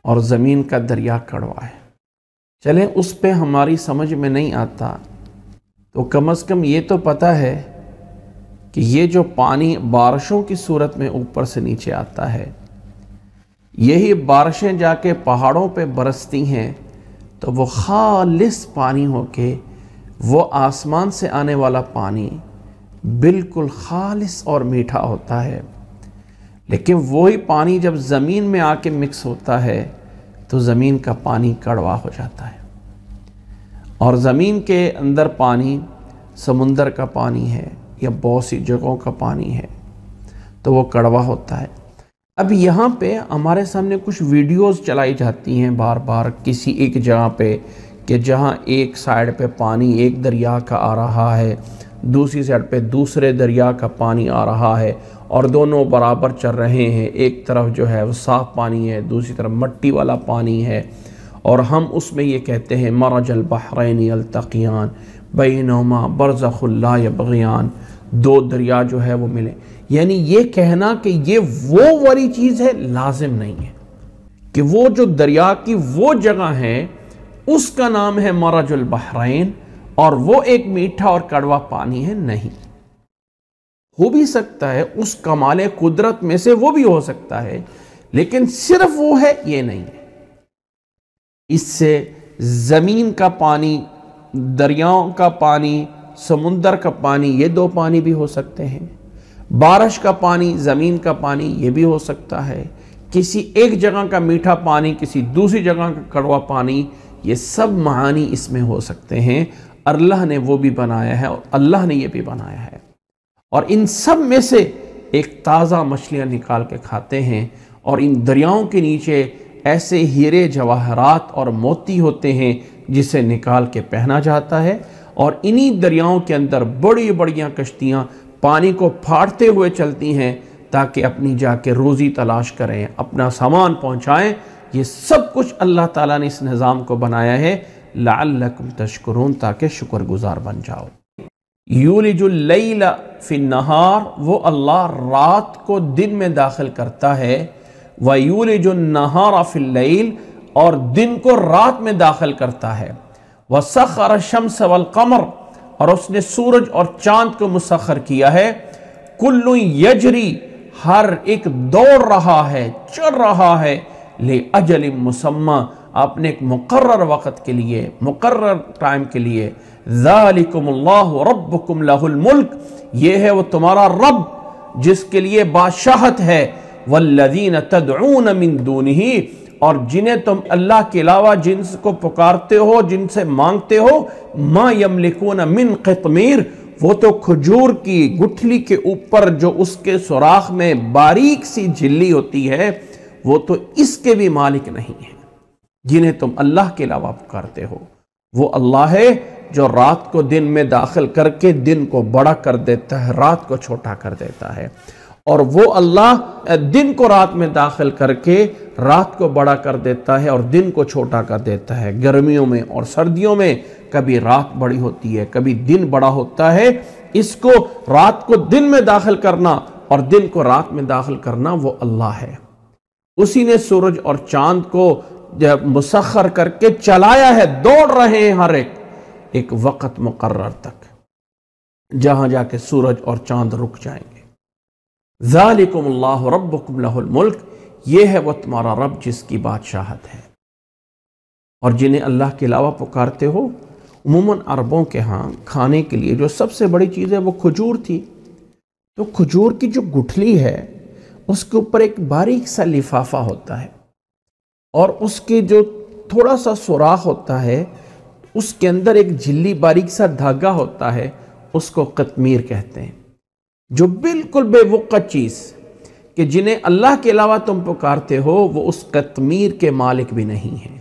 और ज़मीन का दरिया कड़वा है चलें उस पर हमारी समझ में नहीं आता तो कम अज़ कम ये तो पता है कि ये जो पानी बारिशों की सूरत में ऊपर से नीचे आता है यही बारिशें जाके पहाड़ों पे बरसती हैं तो वो खालिस पानी हो के वो आसमान से आने वाला पानी बिल्कुल खालिस और मीठा होता है लेकिन वही पानी जब ज़मीन में आके मिक्स होता है तो ज़मीन का पानी कड़वा हो जाता है और ज़मीन के अंदर पानी समुंदर का पानी है या बहुत सी जगहों का पानी है तो वो कड़वा होता है अब यहाँ पे हमारे सामने कुछ वीडियोस चलाई जाती हैं बार बार किसी एक जगह पे कि जहाँ एक साइड पे पानी एक दरिया का आ रहा है दूसरी साइड पे दूसरे दरिया का पानी आ रहा है और दोनों बराबर चल रहे हैं एक तरफ जो है वो साफ़ पानी है दूसरी तरफ मट्टी वाला पानी है और हम उसमें ये कहते हैं जल बहरैन अलतकियान बैनुमा बरज़ुल्ला बगियान दो दरिया जो है वो मिले यानी ये कहना कि ये वो वाली चीज़ है लाजिम नहीं है कि वो जो दरिया की वो जगह है उसका नाम है मरजुल बहरैन और वो एक मीठा और कड़वा पानी है नहीं हो भी सकता है उस कमाल कुदरत में से वो भी हो सकता है लेकिन सिर्फ वो है ये नहीं इससे ज़मीन का पानी दरियाओं का पानी समुंदर का पानी ये दो पानी भी हो सकते हैं बारिश का पानी ज़मीन का पानी ये भी हो सकता है किसी एक जगह का मीठा पानी किसी दूसरी जगह का कड़वा पानी ये सब महानी इसमें हो सकते हैं अल्लाह ने वो भी बनाया है और अल्लाह ने ये भी बनाया है और इन सब में से एक ताज़ा मछलियाँ निकाल के खाते हैं और इन दरियाओं के नीचे ऐसे हीरे जवाहरात और मोती होते हैं जिसे निकाल के पहना जाता है और इन्हीं दरियाओं के अंदर बड़ी बड़ियाँ कश्तियाँ पानी को फाड़ते हुए चलती हैं ताकि अपनी जाके रोज़ी तलाश करें अपना सामान पहुँचाएँ ये सब कुछ अल्लाह ताला ने इस निज़ाम को बनाया है लाल तशकरून ताकि शुक्रगुजार बन जाओ यूलिजुल्लैल फिन नहार वो अल्लाह रात को दिन में दाखिल करता है व यूलिजुलनहार फिल्लैल और दिन को रात में दाखिल करता है व सखर शम्स वल कमर और उसने सूरज और चांद को मुसखर किया है कुल्लु यजरी हर एक दौड़ रहा है चल रहा है ले अजल मुसम्मा अपने एक मुकर्र वक़्त के लिए मुकर्र टाइम के लिए रबकुम लाहुल मुल्क ये है वो तुम्हारा रब जिसके लिए बादशाहत है वल्लदीन तदऊन मिन दूनी और जिन्हें तुम अल्लाह के अलावा जिनको पुकारते हो जिनसे मांगते हो माँ यमलिकून मिन कतमीर वो तो खजूर की गुठली के ऊपर जो उसके सुराख में बारीक सी झिल्ली होती है वो तो इसके भी मालिक नहीं है जिन्हें तुम अल्लाह के अलावा पुकारते हो वो अल्लाह है जो रात को दिन में दाखिल करके दिन को बड़ा कर देता है रात को छोटा कर देता है और वो अल्लाह दिन को रात में दाखिल करके रात को बड़ा कर देता है और दिन को छोटा कर देता है गर्मियों में और सर्दियों में कभी रात बड़ी होती है कभी दिन बड़ा होता है इसको रात को दिन में दाखिल करना और दिन को रात में दाखिल करना वो अल्लाह है उसी ने सूरज और चांद को मुसखर करके चलाया है दौड़ रहे हैं हर एक एक वक़्त मुकर्र तक जहाँ जाके सूरज और चांद रुक जाएंगे ज़ालिकुम्ला रबुल्मुल्क ये है वह तुम्हारा रब जिसकी बादशाहत है और जिन्हें अल्लाह के अलावा पुकारते हो उमूमन अरबों के यहाँ खाने के लिए जो सबसे बड़ी चीज़ है वो खजूर थी तो खजूर की जो गुठली है उसके ऊपर एक बारीक सा लिफाफा होता है और उसके जो थोड़ा सा सुराख होता है उसके अंदर एक झिल्ली बारीक सा धागा होता है उसको कतमीर कहते हैं जो बिल्कुल बेवक़ चीज़ कि जिन्हें अल्लाह के अलावा तुम पुकारते हो वो उस कतमीर के मालिक भी नहीं हैं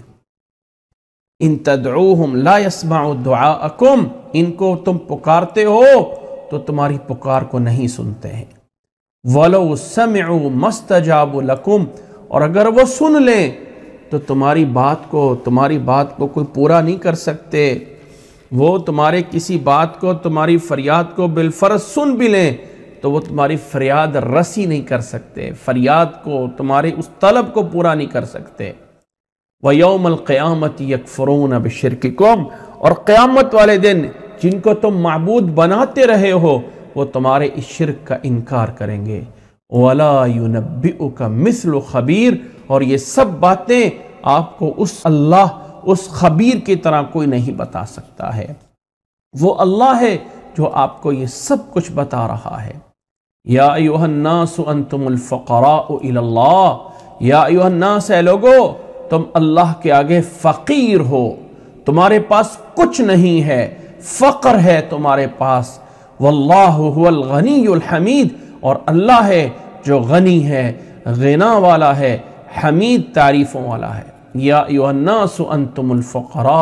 इन तदम दुआ इनको तुम पुकारते हो तो तुम्हारी पुकार को नहीं सुनते हैं वलो समय मस्तजाबुलकुम और अगर वो सुन लें तो तुम्हारी बात को तुम्हारी बात को कोई पूरा नहीं कर सकते वो तुम्हारे किसी बात को तुम्हारी फरियाद को बिलफर सुन भी लें तो वो तुम्हारी फरियाद रसी नहीं कर सकते फरियाद को तुम्हारी उस तलब को पूरा नहीं कर सकते व क़्यामत यकफ़रून अब शिरक कौम और क़्यामत वाले दिन जिनको तुम महबूद मबूद बनाते रहे हो वो तुम्हारे इस शिरक का इनकार करेंगे वलाबी मिसल खबीर और ये सब बातें आपको उस अल्लाह उस खबीर की तरह कोई नहीं बता सकता है वो अल्लाह है जो आपको ये सब कुछ बता रहा है या योहन्नासुअनतमफ़रा या से लोगो तुम अल्लाह के आगे फ़कीर हो तुम्हारे पास कुछ नहीं है फ़क्र है तुम्हारे पास वल्लाहनील हमीद और अल्लाह है जो गनी है गना वाला है हमीद तारीफ़ों वाला है या योन्नासमफ़रा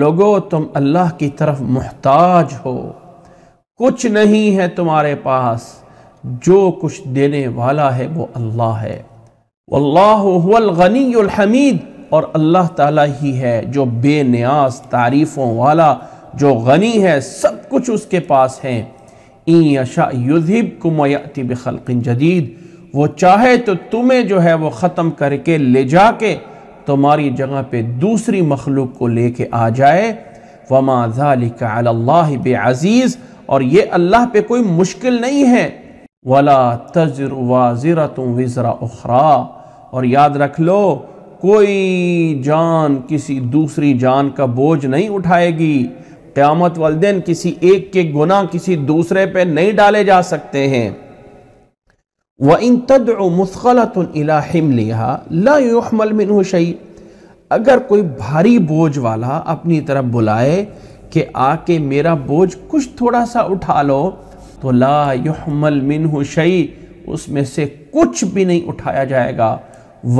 लोगो तुम अल्लाह की तरफ मोहताज हो कुछ नहीं है तुम्हारे पास जो कुछ देने वाला है वो अल्लाह है अल्लाहनीहमीद और अल्लाह ताला ही है जो बेनियाज तारीफ़ों वाला जो गनी है सब कुछ उसके पास है इन युधिब कुमयति जदीद वो चाहे तो तुम्हें जो है वो ख़त्म करके ले जा के तुम्हारी जगह पे दूसरी मखलूक को ले कर आ जाए वमा अल्लाह अज़ीज़ और ये अल्लाह पे कोई मुश्किल नहीं है वला तजर वाजरा तुम वज़रा उखरा और याद रख लो कोई जान किसी दूसरी जान का बोझ नहीं उठाएगी क़्यामत वालदेन किसी एक के गुना किसी दूसरे पे नहीं डाले जा सकते हैं व इन तद मुस्खलत लिहा लाहमल मिन शई अगर कोई भारी बोझ वाला अपनी तरफ बुलाए कि आके मेरा बोझ कुछ थोड़ा सा उठा लो तो ला युहमल मिन शई उसमें से कुछ भी नहीं उठाया जाएगा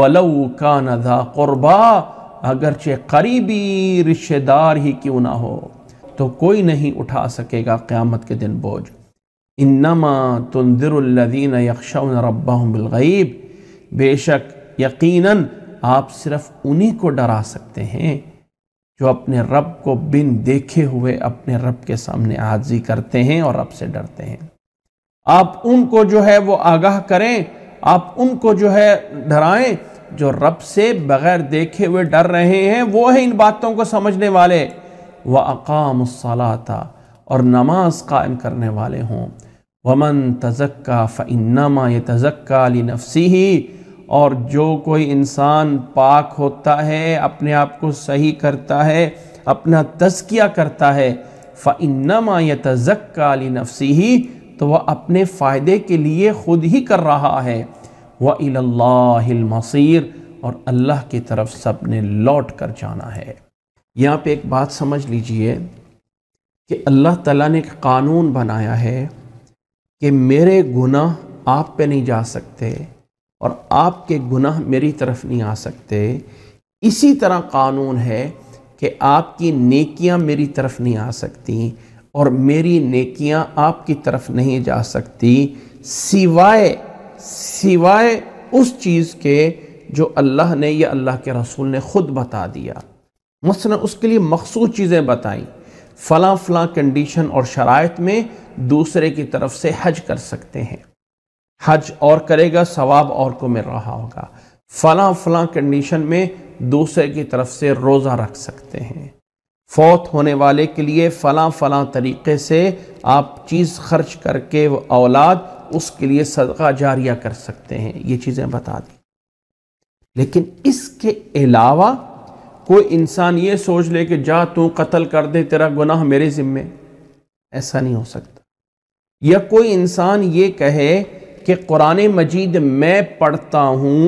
वलऊ का नजा क़ुरबा अगरचे करीबी रिश्तेदार ही क्यों ना हो तो कोई नहीं उठा सकेगा क़्यामत के दिन बोझ इन्नमा तुंदिरदीन यक्षन रब्बाबिलगैब बेशक यकीनन आप सिर्फ़ उन्हीं को डरा सकते हैं जो अपने रब को बिन देखे हुए अपने रब के सामने आजी करते हैं और रब से डरते हैं आप उनको जो है वो आगाह करें आप उनको जो है डराएं जो रब से बगैर देखे हुए डर रहे हैं वो है इन बातों को समझने वाले व सला और नमाज कायम करने वाले हों वमन तजक्का फ़िनमा ये तजक्का अली नफसी ही और जो कोई इंसान पाक होता है अपने आप को सही करता है अपना तस्किया करता है फ़िनमा ये तजक्का अली नफसी ही तो वह अपने फ़ायदे के लिए ख़ुद ही कर रहा है व मसीर और अल्लाह की तरफ सब ने लौट कर जाना है यहाँ पे एक बात समझ लीजिए कि अल्लाह ताला ने एक कानून बनाया है कि मेरे गुनाह आप पे नहीं जा सकते और आपके गुनाह मेरी तरफ नहीं आ सकते इसी तरह कानून है कि आपकी नेकियां मेरी तरफ नहीं आ सकती और मेरी नेकियां आपकी तरफ नहीं जा सकती सिवाय सिवाय उस चीज़ के जो अल्लाह ने या अल्लाह के रसूल ने ख़ुद बता दिया मसला उसके लिए मखसूस चीज़ें बताई फ़ला फ़ला कंडीशन और शरात में दूसरे की तरफ से हज कर सकते हैं हज और करेगा सवाब और को मिल रहा होगा फ़ला फ़ला कंडीशन में दूसरे की तरफ से रोज़ा रख सकते हैं फौत होने वाले के लिए फ़ला फ़ला तरीके से आप चीज़ खर्च करके औलाद उसके लिए सदका जारिया कर सकते हैं ये चीज़ें बता दी लेकिन इसके अलावा कोई इंसान ये सोच ले कि जा तू कत्ल कर दे तेरा गुनाह मेरे ज़िम्मे ऐसा नहीं हो सकता या कोई इंसान ये कहे कि कुरान मजीद मैं पढ़ता हूँ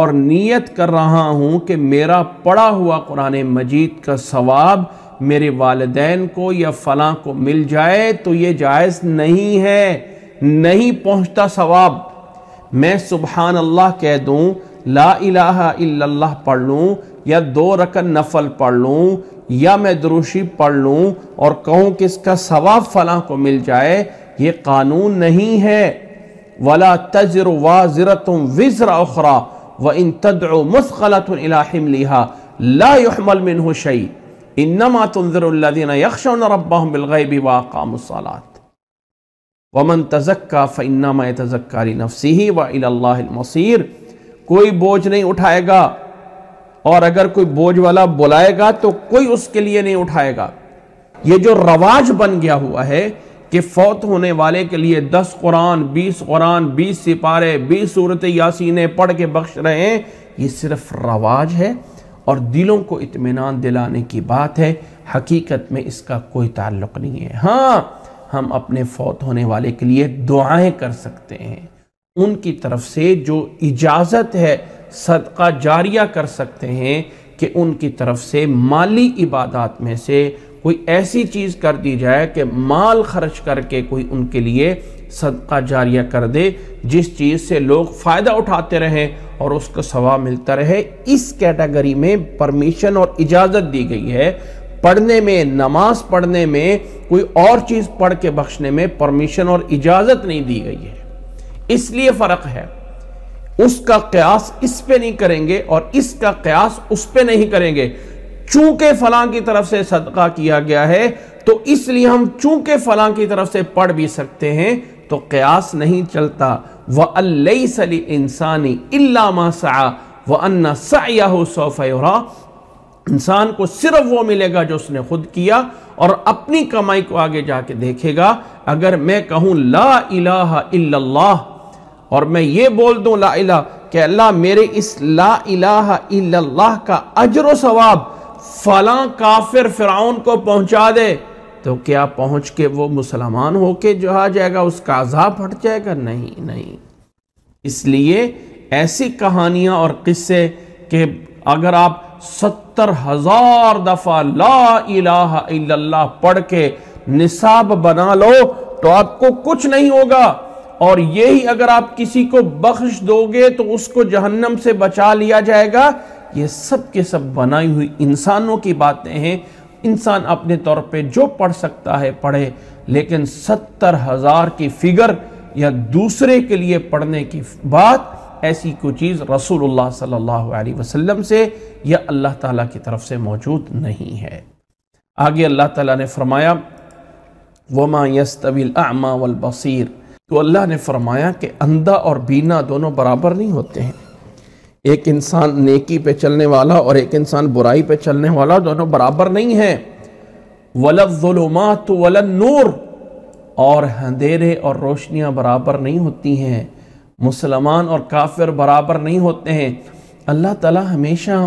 और नियत कर रहा हूँ कि मेरा पढ़ा हुआ कुरान मजीद का सवाब मेरे वालदेन को या फलां को मिल जाए तो ये जायज़ नहीं है नहीं पहुँचता सवाब मैं सुबहान अल्लाह कह दूँ ला इलाहा इल्लल्लाह पढ़ लूँ या दो रकन नफल पढ़ लूँ या मैं दुरुशी पढ़ लूँ और कहूँ कि इसका सवाब फलां को मिल जाए ये कानून नहीं है वला तजर तुम विजर अखरा व इन तद मुस्खलत मिन तुमजरदीन यक्षन वाकामसलात वमन तजक्का तजक्कारी नफसी व कोई बोझ नहीं उठाएगा और अगर कोई बोझ वाला बुलाएगा तो कोई उसके लिए नहीं उठाएगा ये जो रवाज बन गया हुआ है कि फौत होने वाले के लिए दस कुरान बीस कुरान बीस सिपारे बीस सूरत यासीने पढ़ के बख्श रहे हैं ये सिर्फ रवाज है और दिलों को इतमान दिलाने की बात है हकीकत में इसका कोई ताल्लुक नहीं है हाँ हम अपने फौत होने वाले के लिए दुआएं कर सकते हैं उनकी तरफ से जो इजाज़त है सदका जारिया कर सकते हैं कि उनकी तरफ से माली इबादत में से कोई ऐसी चीज़ कर दी जाए कि माल खर्च करके कोई उनके लिए सदका जारिया कर दे जिस चीज़ से लोग फ़ायदा उठाते रहें और उसको सवा मिलता रहे इस कैटेगरी में परमिशन और इजाज़त दी गई है पढ़ने में नमाज पढ़ने में कोई और चीज़ पढ़ के बख्शने में परमिशन और इजाज़त नहीं दी गई है इसलिए फ़र्क है उसका कयास इस पे नहीं करेंगे और इसका कयास उस पे नहीं करेंगे चूंकि फलां की तरफ से सदका किया गया है तो इसलिए हम चूंकि फलां की तरफ से पढ़ भी सकते हैं तो कयास नहीं चलता व अल्लई सली इंसानी इल्लामा सा व अन्ना सायाह इंसान को सिर्फ वो मिलेगा जो उसने खुद किया और अपनी कमाई को आगे जाके देखेगा अगर मैं कहूँ ला इलाहा इल्लल्लाह और मैं ये बोल दूँ ला इला कि अल्लाह मेरे इस ला इलाह का अजर सवाब फला काफिर फ़िरौन को पहुंचा दे तो क्या पहुंच के वो मुसलमान होके जो आ जाएगा उसका अजाब हट जाएगा नहीं नहीं इसलिए ऐसी कहानियां और किस्से कि अगर आप सत्तर हज़ार दफ़ा ला इला पढ़ के निसाब बना लो तो आपको कुछ नहीं होगा और यही अगर आप किसी को बख्श दोगे तो उसको जहन्नम से बचा लिया जाएगा ये सब के सब बनाई हुई इंसानों की बातें हैं इंसान अपने तौर पे जो पढ़ सकता है पढ़े लेकिन सत्तर हज़ार की फिगर या दूसरे के लिए पढ़ने की बात ऐसी कोई चीज़ रसूलुल्लाह सल्लल्लाहु अलैहि वसल्लम से या अल्लाह ताला की तरफ से मौजूद नहीं है आगे अल्लाह ताला ने फरमाया वमा यस्तविल अमा वल बसीर तो अल्लाह ने फरमाया कि अंधा और बीना दोनों बराबर नहीं होते हैं एक इंसान नेकी पे चलने वाला और एक इंसान बुराई पे चलने वाला दोनों बराबर नहीं है वलमात वलन नूर और अंधेरे और रोशनियाँ बराबर नहीं होती हैं मुसलमान और काफिर बराबर नहीं होते हैं अल्लाह ताला हमेशा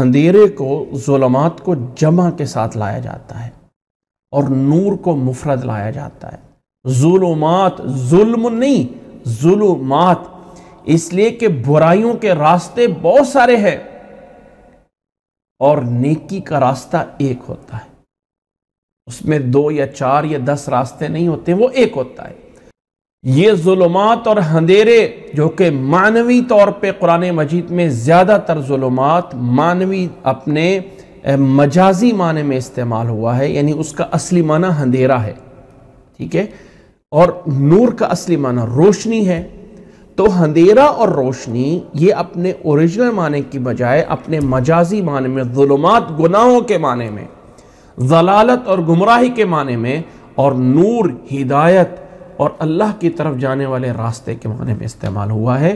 अंधेरे को जुलमात को जमा के साथ लाया जाता है और नूर को मुफरत लाया जाता है जुलुमात जुल्म नहीं जुलुमात इसलिए कि बुराइयों के रास्ते बहुत सारे हैं और नेकी का रास्ता एक होता है उसमें दो या चार या दस रास्ते नहीं होते वो एक होता है ये जुलमात और अंधेरे जो कि मानवी तौर पे कुरान मजीद में ज़्यादातर जुलमात मानवी अपने मजाजी माने में इस्तेमाल हुआ है यानी उसका असली माना अंधेरा है ठीक है और नूर का असली माना रोशनी है तो अंधेरा और रोशनी ये अपने ओरिजिनल माने की बजाय अपने मजाजी माने में जुलमात गुनाहों के माने में जलालत और गुमराही के माने में और नूर हिदायत और अल्लाह की तरफ जाने वाले रास्ते के माने में इस्तेमाल हुआ है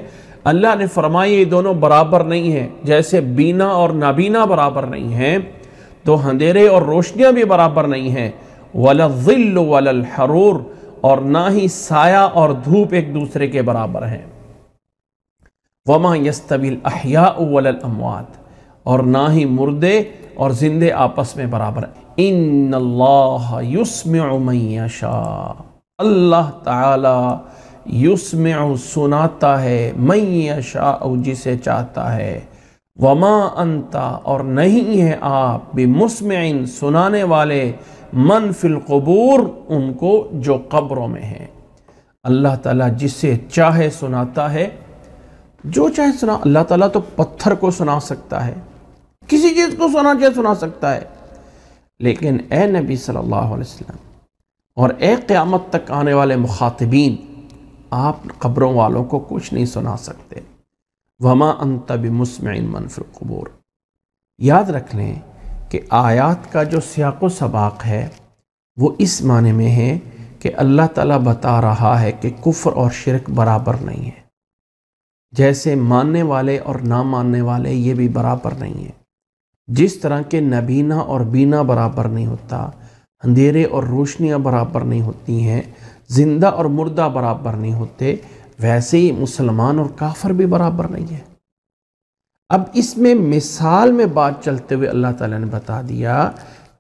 अल्लाह ने फरमाया ये दोनों बराबर नहीं है जैसे बीना और नाबीना बराबर नहीं है तो अंधेरे और रोशनियाँ भी बराबर नहीं हैं वलजिल वलहरूर और ना ही साया और धूप एक दूसरे के बराबर हैं वमा यस्तबिल अहिया वलल अमवात और ना ही मुर्दे और जिंदे आपस में बराबर इन अल्लाह तुस्मे सुनाता है मैशा जिसे चाहता है वमा अंता और नहीं है आप बेमुस्मिन सुनाने वाले मन कबूर उनको जो कब्रों में हैं अल्लाह ताला जिसे चाहे सुनाता है जो चाहे सुना अल्लाह ताला तो पत्थर को सुना सकता है किसी चीज़ को सुना चाहे सुना सकता है लेकिन ए नबी सल्लल्लाहु अलैहि वसल्लम और ए क़्यामत तक आने वाले मुखातबीन आप कब्रों वालों को कुछ नहीं सुना सकते वमा अंत अंतब मुसमिन कबूर याद रख लें कि आयत का जो सियाको सबाक है वो इस माने में है कि अल्लाह ताला बता रहा है कि कुफ्र और शिरक बराबर नहीं है जैसे मानने वाले और ना मानने वाले ये भी बराबर नहीं है जिस तरह के नबीना और बीना बराबर नहीं होता अंधेरे और रोशनियाँ बराबर नहीं होती हैं ज़िंदा और मुर्दा बराबर नहीं होते वैसे ही मुसलमान और काफर भी बराबर नहीं है अब इसमें मिसाल में बात चलते हुए अल्लाह ताला ने बता दिया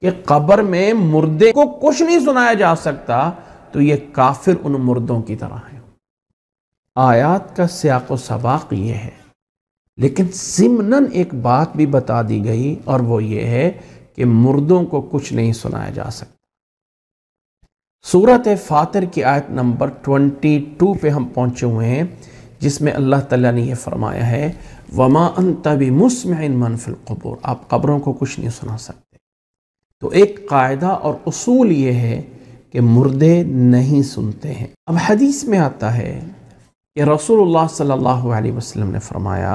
कि कब्र में मुर्दे को कुछ नहीं सुनाया जा सकता तो ये काफिर उन मुर्दों की तरह है आयात का सियाक सबाक ये है लेकिन सिमनन एक बात भी बता दी गई और वो ये है कि मुर्दों को कुछ नहीं सुनाया जा सकता सूरत फातर की आयत नंबर 22 पे हम पहुंचे हुए हैं जिसमें अल्लाह ताला ने यह फरमाया है वमा तबी मुसमिन मनफिल कबूर आप कब्रों को कुछ नहीं सुना सकते तो एक कायदा और असूल ये है कि मुर्दे नहीं सुनते हैं अब हदीस में आता है कि रसूल सल्ला वसलम ने फरमाया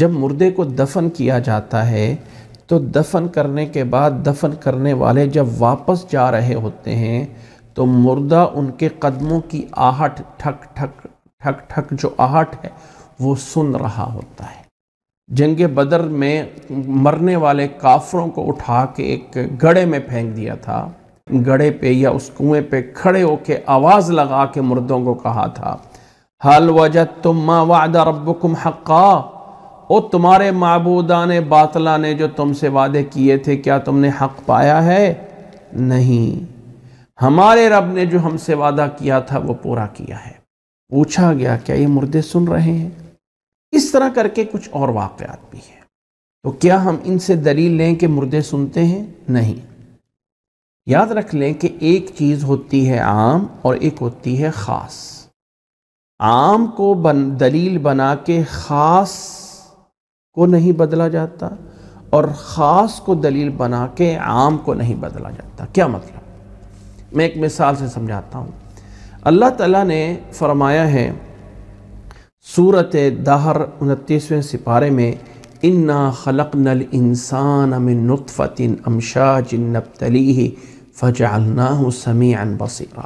जब मुर्दे को दफन किया जाता है तो दफन करने के बाद दफन करने वाले जब वापस जा रहे होते हैं तो मुर्दा उनके कदमों की आहट ठक ठक ठक ठक जो आहट है वो सुन रहा होता है जंग बदर में मरने वाले काफरों को उठा के एक गड़े में फेंक दिया था गड़े पे या उस कुएं पे खड़े होके आवाज़ लगा के मुर्दों को कहा था हल वजह तुम मा वादा रबुकुम हक़ा ओ तुम्हारे माबूदा ने बातला ने जो तुमसे वादे किए थे क्या तुमने हक पाया है नहीं हमारे रब ने जो हमसे वादा किया था वो पूरा किया है पूछा गया क्या ये मुर्दे सुन रहे हैं इस तरह करके कुछ और वाकयात भी हैं तो क्या हम इनसे दलील लें कि मुर्दे सुनते हैं नहीं याद रख लें कि एक चीज़ होती है आम और एक होती है ख़ास आम को बन दलील बना के ख़ास को नहीं बदला जाता और ख़ास को दलील बना के आम को नहीं बदला जाता क्या मतलब मैं एक मिसाल से समझाता हूँ अल्लाह ताला ने फरमाया है सूरत दहर उनतीसवें सिपारे में इन्ना खलक नल इंसान अमिन नतफ़तिन अमशा जिन्नबतली फ़जालना समी अन बसीरा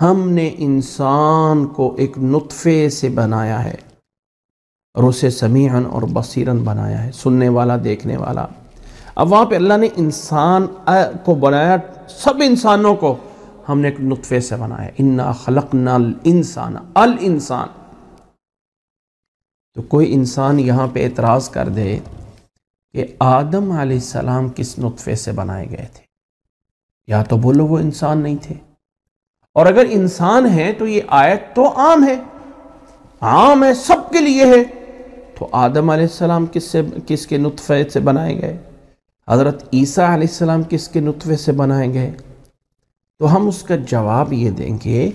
हमने इंसान को एक नुतफ़े से बनाया है और उसे समीहन और बसीरन बनाया है सुनने वाला देखने वाला अब वहाँ पे अल्लाह ने इंसान को बनाया सब इंसानों को हमने एक नुतफ़े से बनाया इन्ना खलक नल इंसान अल इंसान तो कोई इंसान यहाँ पे एतराज़ कर दे कि आदम सलाम किस नुतफ़े से बनाए गए थे या तो बोलो वो इंसान नहीं थे और अगर इंसान है तो ये आयत तो आम है आम है सबके लिए है तो आदम सलाम किस से किसके नुतफ़े से बनाए गए हज़रत ईसा सलाम किसके नुतफ़े से बनाए गए तो हम उसका जवाब ये देंगे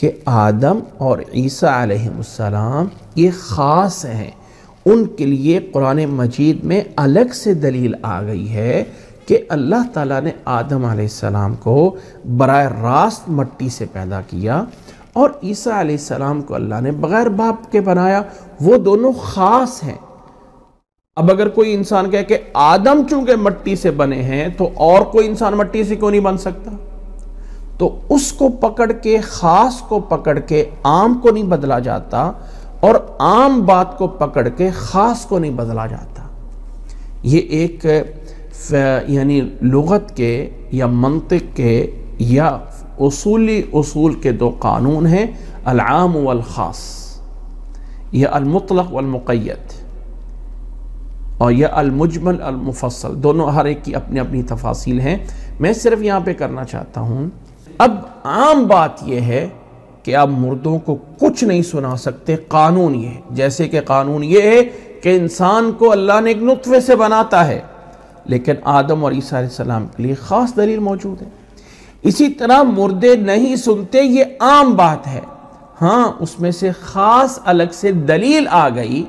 कि आदम और ईसा आसमाम ये ख़ास हैं उनके लिए कुरान मजीद में अलग से दलील आ गई है कि अल्लाह ताला ने आदम आसमाम को बर रास्त मट्टी से पैदा किया और ईसा आसमाम को अल्लाह ने बग़ैर बाप के बनाया वो दोनों ख़ास हैं अब अगर कोई इंसान कहे कि आदम चूंकि मट्टी से बने हैं तो और कोई इंसान मट्टी से क्यों नहीं बन सकता तो उसको पकड़ के ख़ास को पकड़ के आम को नहीं बदला जाता और आम बात को पकड़ के ख़ास को नहीं बदला जाता ये एक यानी लगत के या मनत के या उसूली उसूल के दो कानून हैं अलाम वलख़ास या अलमुतलक वलमक़ैद और यह अलमुजमल अलमुफसल दोनों हर एक की अपनी अपनी तफासिल हैं मैं सिर्फ यहाँ पे करना चाहता हूँ अब आम बात यह है कि आप मुर्दों को कुछ नहीं सुना सकते कानून ये जैसे कि कानून ये है कि इंसान को अल्लाह ने एक नुतवे से बनाता है लेकिन आदम और ईसा सलाम के लिए ख़ास दलील मौजूद है इसी तरह मुर्दे नहीं सुनते ये आम बात है हाँ उसमें से ख़ास अलग से दलील आ गई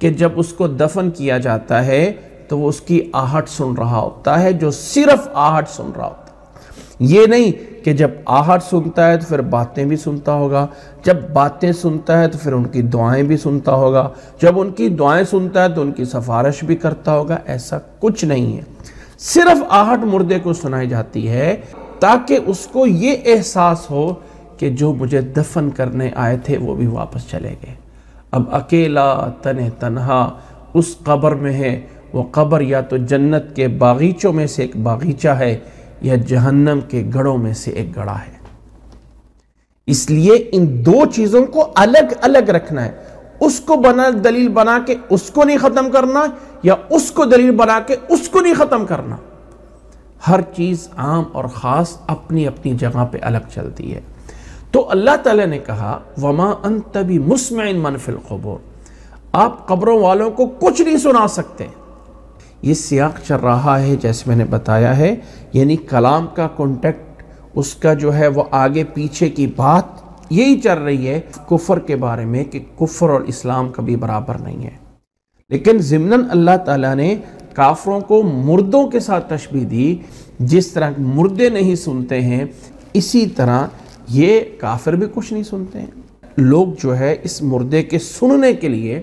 कि जब उसको दफन किया जाता है तो वो उसकी आहट सुन रहा होता है जो सिर्फ आहट सुन रहा होता है ये नहीं कि जब आहट सुनता है तो फिर बातें भी सुनता होगा जब बातें सुनता है तो फिर उनकी दुआएं भी सुनता होगा जब उनकी दुआएं सुनता है तो उनकी सिफारिश भी करता होगा ऐसा कुछ नहीं है सिर्फ आहट मुर्दे को सुनाई जाती है ताकि उसको ये एहसास हो कि जो मुझे दफन करने आए थे वो भी वापस चले गए अब अकेला तन तनहा उस कब्र में है वो कब्र या तो जन्नत के बागीचों में से एक बागीचा है यह जहन्नम के गढ़ों में से एक गढ़ा है इसलिए इन दो चीजों को अलग अलग रखना है उसको बना दलील बना के उसको नहीं खत्म करना या उसको दलील बना के उसको नहीं खत्म करना हर चीज आम और खास अपनी अपनी जगह पे अलग चलती है तो अल्लाह ताला ने कहा वमा तभी मुस्मिन मनफिल खबोर आप कब्रों वालों को कुछ नहीं सुना सकते ये सियाक चल रहा है जैसे मैंने बताया है यानी कलाम का कॉन्टेक्ट उसका जो है वो आगे पीछे की बात यही चल रही है कुफर के बारे में कि कुफर और इस्लाम कभी बराबर नहीं है लेकिन ज़मनन अल्लाह ताला ने काफ़रों को मुर्दों के साथ तशबी दी जिस तरह मुर्दे नहीं सुनते हैं इसी तरह ये काफिर भी कुछ नहीं सुनते हैं लोग जो है इस मुर्दे के सुनने के लिए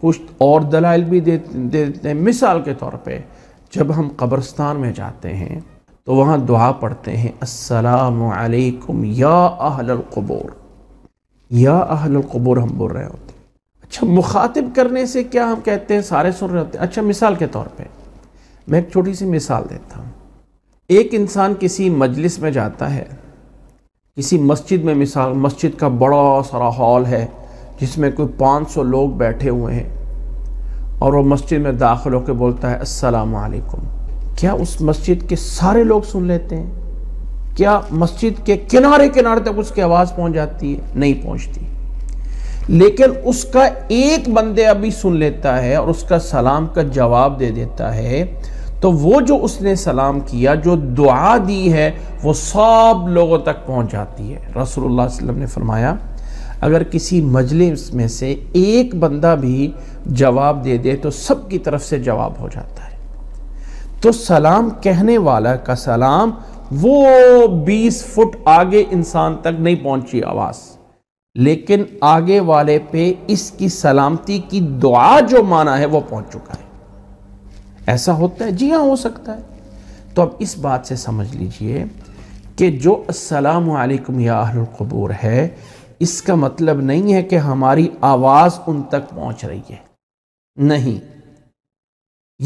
कुछ और दलाइल भी दे देते हैं मिसाल के तौर पे जब हम कब्रस्तान में जाते हैं तो वहाँ दुआ पढ़ते हैं असलकुम या अहलकबूर या अहलकबूर हम बोल रहे होते हैं अच्छा मुखातिब करने से क्या हम कहते हैं सारे सुन रहे होते हैं अच्छा मिसाल के तौर पे मैं एक छोटी सी मिसाल देता हूँ एक इंसान किसी मजलिस में जाता है किसी मस्जिद में मिसाल मस्जिद का बड़ा सारा हॉल है जिसमें कोई 500 लोग बैठे हुए हैं और वो मस्जिद में दाखिल होकर बोलता है असलकुम क्या उस मस्जिद के सारे लोग सुन लेते हैं क्या मस्जिद के किनारे किनारे तक उसकी आवाज़ पहुंच जाती है नहीं पहुंचती लेकिन उसका एक बंदे अभी सुन लेता है और उसका सलाम का जवाब दे देता है तो वो जो उसने सलाम किया जो दुआ दी है वो सब लोगों तक पहुंच जाती है रसोल्ला ने फरमाया अगर किसी मजलिस में से एक बंदा भी जवाब दे दे तो सब की तरफ से जवाब हो जाता है तो सलाम कहने वाला का सलाम वो 20 फुट आगे इंसान तक नहीं पहुंची आवाज़ लेकिन आगे वाले पे इसकी सलामती की दुआ जो माना है वो पहुंच चुका है ऐसा होता है जी हाँ हो सकता है तो अब इस बात से समझ लीजिए कि जो असलकम या अहलकबूर है इसका मतलब नहीं है कि हमारी आवाज़ उन तक पहुंच रही है नहीं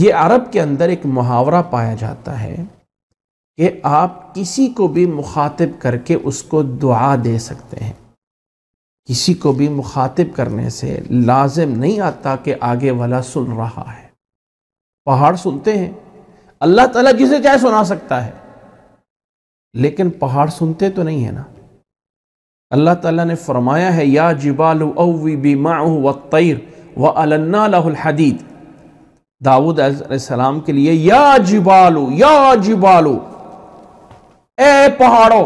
ये अरब के अंदर एक मुहावरा पाया जाता है कि आप किसी को भी मुखातिब करके उसको दुआ दे सकते हैं किसी को भी मुखातिब करने से लाजिम नहीं आता कि आगे वाला सुन रहा है पहाड़ सुनते हैं अल्लाह ताला जिसे चाहे सुना सकता है लेकिन पहाड़ सुनते तो नहीं है ना अल्लाह ताला ने फरमाया है या जिबाल अवी बी माऊ व तैर व हदीद दाऊद सलाम के लिए या जिबालू या जिबालू ए पहाड़ो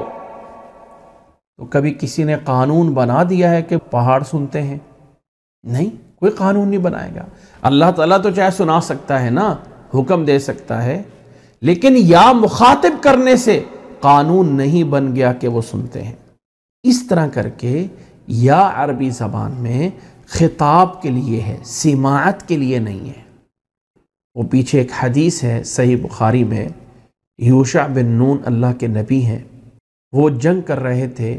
तो कभी किसी ने कानून बना दिया है कि पहाड़ सुनते हैं नहीं कोई कानून नहीं बनाएगा अल्लाह ताला तो चाहे सुना सकता है ना हुक्म दे सकता है लेकिन या मुखातिब करने से कानून नहीं बन गया कि वो सुनते हैं इस तरह करके या अरबी ज़बान में खिताब के लिए है सिमात के लिए नहीं है वो पीछे एक हदीस है सही बुखारी में यूशा बिन नून अल्लाह के नबी हैं वो जंग कर रहे थे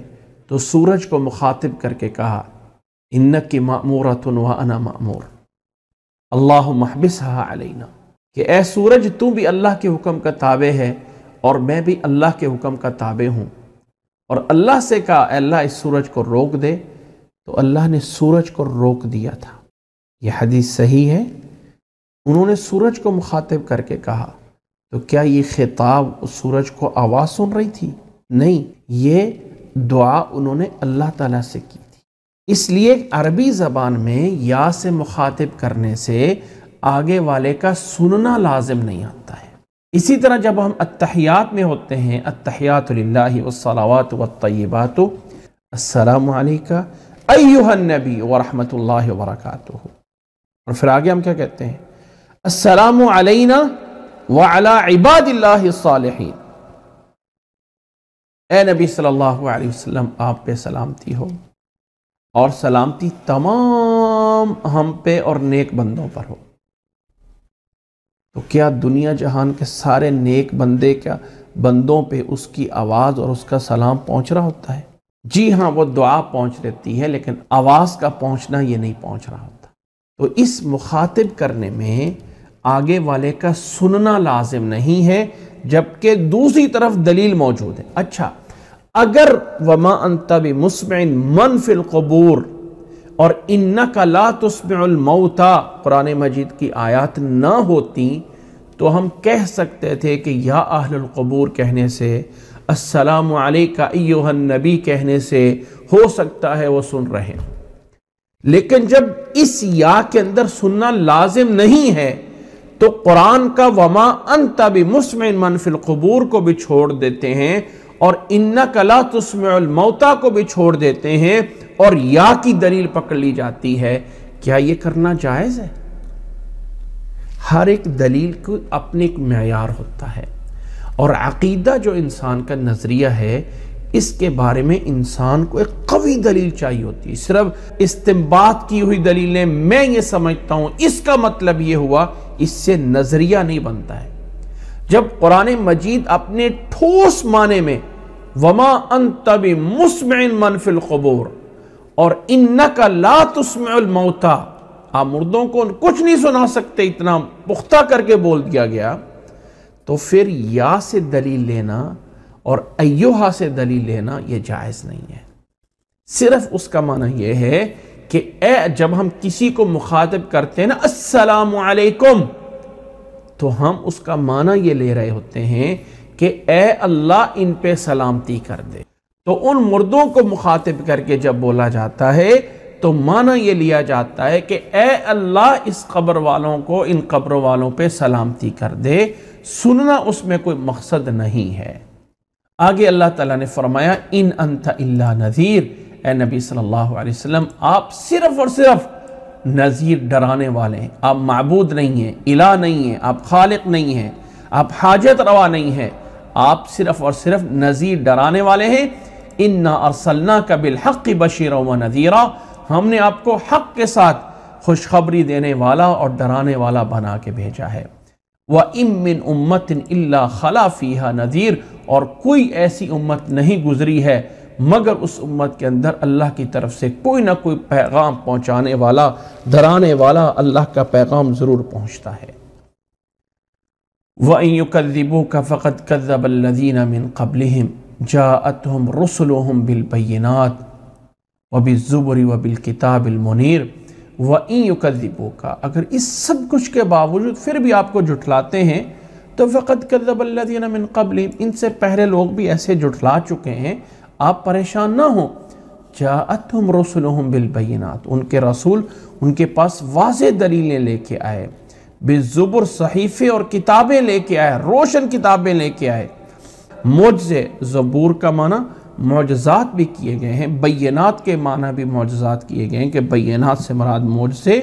तो सूरज को मुखातिब करके कहा इन्न की मामूरत व अना मामूर अल्लाह महबिस अलैना कि ए सूरज तू भी अल्लाह के हुक्म का ताबे है और मैं भी अल्लाह के हुक्म का ताबे हूँ और अल्लाह से कहा अल्लाह इस सूरज को रोक दे तो अल्लाह ने सूरज को रोक दिया था यह हदीस सही है उन्होंने सूरज को मुखातिब करके कहा तो क्या ये खिताब उस सूरज को आवाज़ सुन रही थी नहीं ये दुआ उन्होंने अल्लाह ताला से की थी इसलिए अरबी ज़बान में या से मुखातिब करने से आगे वाले का सुनना लाजिम नहीं आता है इसी तरह जब हम अतहयात में होते हैं अतहयात वसलावात वतबात असलकबी वरहमत वरक और फिर आगे हम क्या कहते हैं असलना वाला इबादिल्लासिन ए नबी सल्लल्लाहु अलैहि वसल्लम आप पे सलामती हो और सलामती तमाम हम पे और नेक बंदों पर हो तो क्या दुनिया जहान के सारे नेक बंदे क्या बंदों पे उसकी आवाज़ और उसका सलाम पहुंच रहा होता है जी हाँ वो दुआ पहुंच रहती है लेकिन आवाज़ का पहुंचना ये नहीं पहुंच रहा होता तो इस मुखातिब करने में आगे वाले का सुनना लाजिम नहीं है जबकि दूसरी तरफ दलील मौजूद है अच्छा अगर वमा अंतब मुस्मिन मन फिल कबूर और इन्ना का ला तस्मता कुरान मजीद की आयात ना होती तो हम कह सकते थे कि या आहलकबूर कहने से अस्सलाम नबी कहने से हो सकता है वो सुन रहे हैं लेकिन जब इस या के अंदर सुनना लाजिम नहीं है तो कुरान का वमा अंत भी मुस्मिन मनफिल कबूर को भी छोड़ देते हैं और इन्ना कला तस्मता को भी छोड़ देते हैं और या की दलील पकड़ ली जाती है क्या यह करना जायज़ है हर एक दलील को अपने एक मैार होता है और अकीदा जो इंसान का नज़रिया है इसके बारे में इंसान को एक कवि दलील चाहिए होती है सिर्फ इस्तेमाल की हुई दलीलें मैं ये समझता हूं इसका मतलब ये हुआ इससे नज़रिया नहीं बनता है जब कुरान मजीद अपने ठोस माने में वमा अंत मुस्मिन मनफिल कबूर और इमना का उसमें तुस्मता आप हाँ, मुर्दों को कुछ नहीं सुना सकते इतना पुख्ता करके बोल दिया गया तो फिर या से दलील लेना और अयोहा से दलील लेना यह जायज़ नहीं है सिर्फ उसका माना यह है कि ए जब हम किसी को मुखातब करते हैं ना असलकुम तो हम उसका माना ये ले रहे होते हैं कि ए अल्लाह इन पे सलामती कर दे तो उन मुर्दों को मुखातिब करके जब बोला जाता है तो माना यह लिया जाता है कि ए अल्लाह इस कब्र वालों को इन कब्रों वालों पर सलामती कर दे सुनना उसमें कोई मकसद नहीं है आगे अल्लाह तला ने फरमाया इन अंत अल्ला नज़ीर ए नबी सल्ला अलैहि आप सिर्फ़ और सिर्फ़ नज़ीर डराने वाले हैं आप मबूद नहीं हैं इला नहीं हैं आप खालिक नहीं हैं आप हाजत रवा नहीं हैं आप सिर्फ़ और सिर्फ़ नज़ीर डराने वाले हैं इन्ना अरसलना कबिल हक़ बशीर व नज़ीरा हमने आपको हक़ के साथ खुशखबरी देने वाला और डराने वाला बना के भेजा है व इमिन उम्मत अल्ला खला फ़ीहा नज़ीर और कोई ऐसी उम्मत नहीं गुजरी है मगर उस उम्मत के अंदर अल्लाह की तरफ से कोई ना कोई पैगाम पहुंचाने वाला डराने वाला अल्लाह का पैगाम ज़रूर पहुंचता है व इन का फ़कत कज़बल्लिन मिन कबलहम जात हम रसुलहम बिलबैनात वबिलज़ुबरी वबिलकिताबिलमनर वहीं युकदबो का अगर इस सब कुछ के बावजूद फिर भी आपको जुटलाते हैं तो फ़कत कदबल्लिन मिन कबल इनसे पहले लोग भी ऐसे जुटला चुके हैं आप परेशान ना हों जात हम रसुलहम बिलबैनात उनके रसूल उनके पास वाज दलीलें लेके आए बेजुबर सहीफ़े और किताबें लेके आए रोशन किताबें लेके आए मोजे ज़बूर का माना मोजात भी किए गए हैं बैनात के माना भी मोजात किए गए हैं कि बैनात से मराद मोजे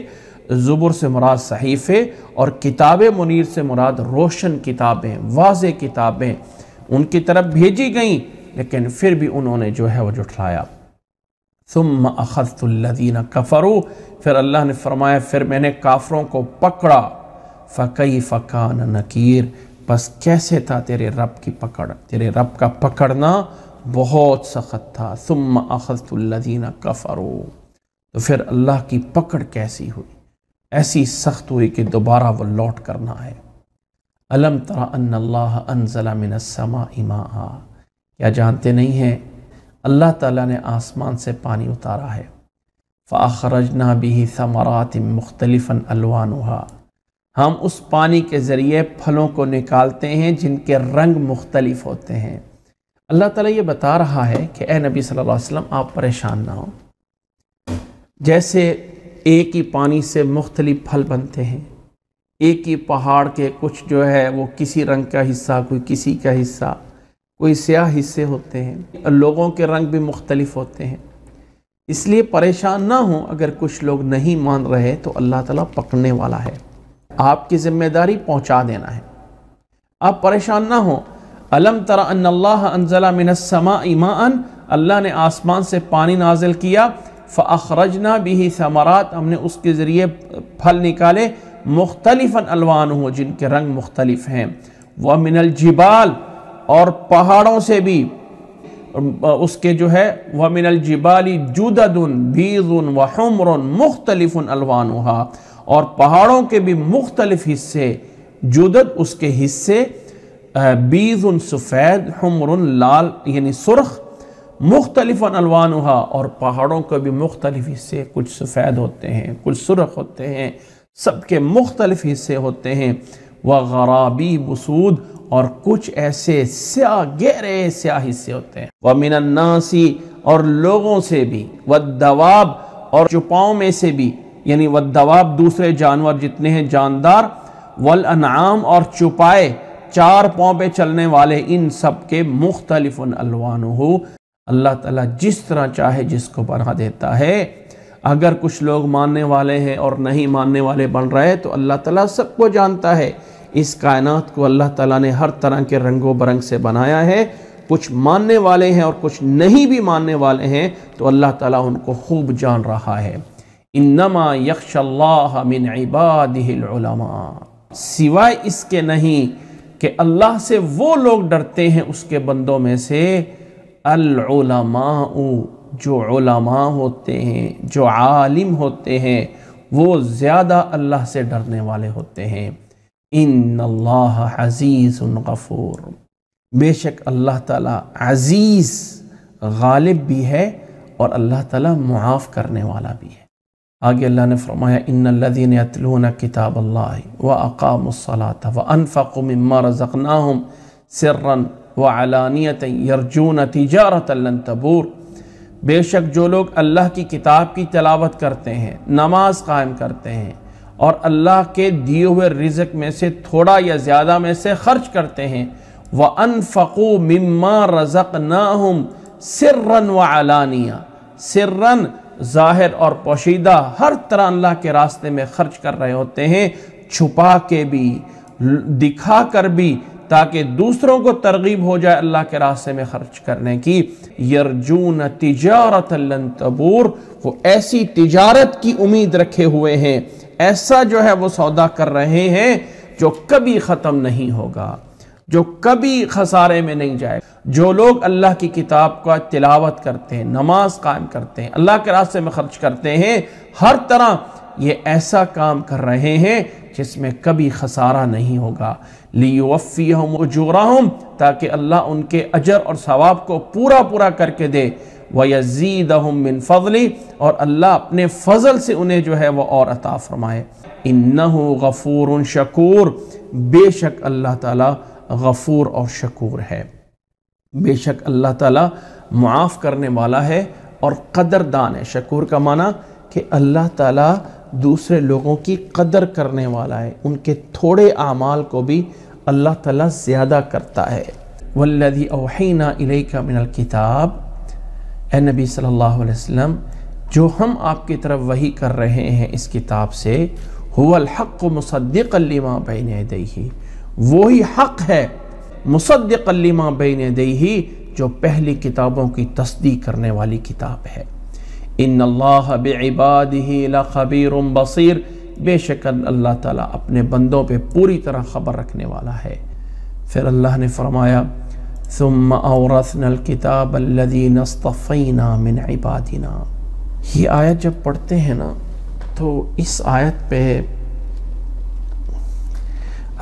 ज़ुबर से मुराद सहीफ़े और किताब मुनीर से मुराद रोशन किताबें वाज किताबें उनकी तरफ भेजी गईं लेकिन फिर भी उन्होंने जो है वह जुठलाया सुम अखस्तुल्लिन कफ़रू फिर अल्लाह ने फरमाया फिर मैंने काफ़रों को पकड़ा फ़कई फ़कान नकीर बस कैसे था तेरे रब की पकड़ तेरे रब का पकड़ना बहुत सख्त था सुम अखस्तुल्लदीना कफ़रो तो फिर अल्लाह की पकड़ कैसी हुई ऐसी सख्त हुई कि दोबारा वो लौट करना है अलम तरा अल्लाह क्या जानते नहीं हैं अल्लाह ताला ने आसमान से पानी उतारा है फ़ाखरजना भी समरात मुख्तलिफ़न अलवानुहा हम उस पानी के ज़रिए फलों को निकालते हैं जिनके रंग मुख्तलिफ होते हैं अल्लाह ताला ये बता रहा है कि ए नबी सल्लल्लाहु अलैहि वसल्लम आप परेशान ना हो जैसे एक ही पानी से मुख्तलिफ फल बनते हैं एक ही पहाड़ के कुछ जो है वो किसी रंग का हिस्सा कोई किसी का हिस्सा कोई स्याह हिस्से होते हैं लोगों के रंग भी मुख्तलिफ होते हैं इसलिए परेशान ना हो अगर कुछ लोग नहीं मान रहे तो अल्लाह ताला पकड़ने वाला है आपकी ज़िम्मेदारी पहुंचा देना है आप परेशान ना हो अलम तरा अनजला मिनसमा अल्लाह ने आसमान से पानी नाजिल किया फ़रजना भी समरात हमने उसके ज़रिए फल निकाले मुख्तलिफ़न अलवान हो जिनके रंग मुख्तलिफ हैं वह मिनल जिबाल और पहाड़ों से भी उसके जो है वह मिनल जिबाली जुददन बीजुन व हमरन मुख्तलिफ़ अलवान और पहाड़ों के भी मुख्तलिफ हिस्से जुदत उसके हिस्से बीज उन सफ़ेद हमर लाल यानी सुरख मुख्तलिफ अलवानहा और पहाड़ों के भी मुख्तलिफ हिस्से कुछ सफ़ेद होते हैं कुछ सुरख होते हैं सबके मुख्तलिफ हिस्से होते हैं व गराबी बसूद और कुछ ऐसे स्या गहरे स्या हिस्से होते हैं व मिनन्नासी और लोगों से भी व दवाब और चुपाओं में से भी यानी वह दवाब दूसरे जानवर जितने हैं जानदार वल अनाम और चुपाए चार पाँव पे चलने वाले इन सब के मुख्तलिफ अलवान हो अल्लाह ताला जिस तरह चाहे जिसको बना देता है अगर कुछ लोग मानने वाले हैं और नहीं मानने वाले बन रहे तो अल्लाह ताला सबको जानता है इस कायनात को अल्लाह ताला ने हर तरह के रंगों बरंग से बनाया है कुछ मानने वाले हैं और कुछ नहीं भी मानने वाले हैं तो अल्लाह ताला उनको खूब जान रहा है इन्नमा यक्शल्लाह मिन इबादिलमा सिवाय इसके नहीं कि अल्लाह से वो लोग डरते हैं उसके बंदों में से अलमा जो उलमा होते हैं जो आलिम होते हैं वो ज़्यादा अल्लाह से डरने वाले होते हैं इन अल्लाह हज़ीज़ गफ़ूर बेशक अल्लाह ताला अज़ीज़ गालिब भी है और अल्लाह ताला मुआफ़ करने वाला भी है आगे अल्लाह ने फरमाया इन लदीन अतलून किताब अल्लाह व अकामसलात व अनफ़ुम रज़क़नाहम सर्रन व अलानियत यरजून तजारत तबूर बेशक जो लोग अल्लाह की किताब की तलावत करते हैं नमाज कायम करते हैं और अल्लाह के दिए हुए रिजक में से थोड़ा या ज़्यादा में से खर्च करते हैं व अनफ़ु मम्मा रज़क़ ना हम सर्रन व अलानिया सर्रन ज़ाहिर और पोशीदा हर तरह अल्लाह के रास्ते में खर्च कर रहे होते हैं छुपा के भी दिखा कर भी ताकि दूसरों को तरगीब हो जाए अल्लाह के रास्ते में खर्च करने की यरजून तिजारत तबूर वो ऐसी तिजारत की उम्मीद रखे हुए हैं ऐसा जो है वो सौदा कर रहे हैं जो कभी ख़त्म नहीं होगा जो कभी खसारे में नहीं जाएगा जो लोग अल्लाह की किताब का तिलावत करते हैं नमाज कायम करते हैं अल्लाह के रास्ते में खर्च करते हैं हर तरह ये ऐसा काम कर रहे हैं जिसमें कभी खसारा नहीं होगा लियोफ़ी हम जोरा हम ताकि अल्लाह उनके अजर और सवाब को पूरा पूरा करके दे व यजीद हम मिन फजली और अल्लाह अपने फजल से उन्हें जो है वह और अता फ़रमाए इन गफ़ूर शकूर बेशक अल्लाह ताला गफ़ूर और शकूर है बेशक अल्लाह ताला माफ़ करने वाला है और कदरदान है शकूर का माना कि अल्लाह ताला दूसरे लोगों की कदर करने वाला है उनके थोड़े आमाल को भी अल्लाह ताला ज़्यादा करता है वल्लि अवहीना का मिनल किताब ए नबी सल्लल्लाहु अलैहि वसल्लम जो हम आपकी तरफ वही कर रहे हैं इस किताब से हुल हक़ मुसद्दिक़ लिमा बैन दही वही हक़ है मुसद्दकलिमा बेन दही जो पहली किताबों की तस्दीक करने वाली किताब है इन अल्लाह बेबाद ही खबीर बसीर बेशक अल्लाह ताला अपने बंदों पे पूरी तरह ख़बर रखने वाला है फिर अल्लाह ने फरमाया मिन इबादिना ये आयत जब पढ़ते हैं ना तो इस आयत पे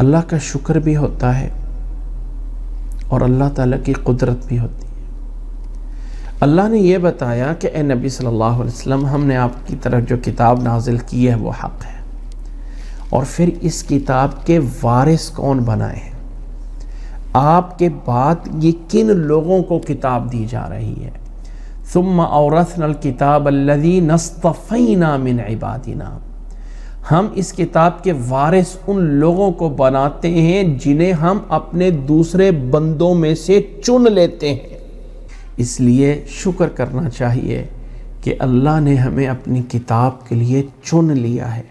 अल्लाह का शुक्र भी होता है और अल्लाह ताला की कुदरत भी होती है अल्लाह ने यह बताया कि ए नबी सल्लल्लाहु अलैहि वसल्लम हमने आपकी तरफ जो किताब नाजिल की है वो हक़ है और फिर इस किताब के वारिस कौन बनाए हैं आपके बाद ये किन लोगों को किताब दी जा रही है सुम औरसन किताब अल्लदी नस्तफ़ीना मिन इबादिना हम इस किताब के वारिस उन लोगों को बनाते हैं जिन्हें हम अपने दूसरे बंदों में से चुन लेते हैं इसलिए शुक्र करना चाहिए कि अल्लाह ने हमें अपनी किताब के लिए चुन लिया है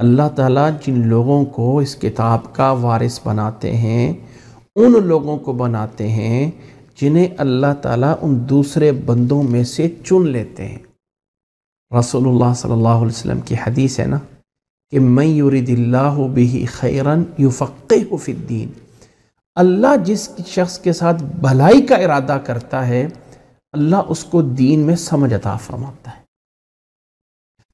अल्लाह ताला जिन लोगों को इस किताब का वारिस बनाते हैं उन लोगों को बनाते हैं जिन्हें अल्लाह ताला उन दूसरे बंदों में से चुन लेते हैं रसोल्ला सल्ला की हदीस है ना कि मैं यूरिदिल्ला बही खैरन युफ़िद्दीन अल्लाह जिस शख्स के साथ भलाई का इरादा करता है अल्लाह उसको दीन में समझ अता फरमाता है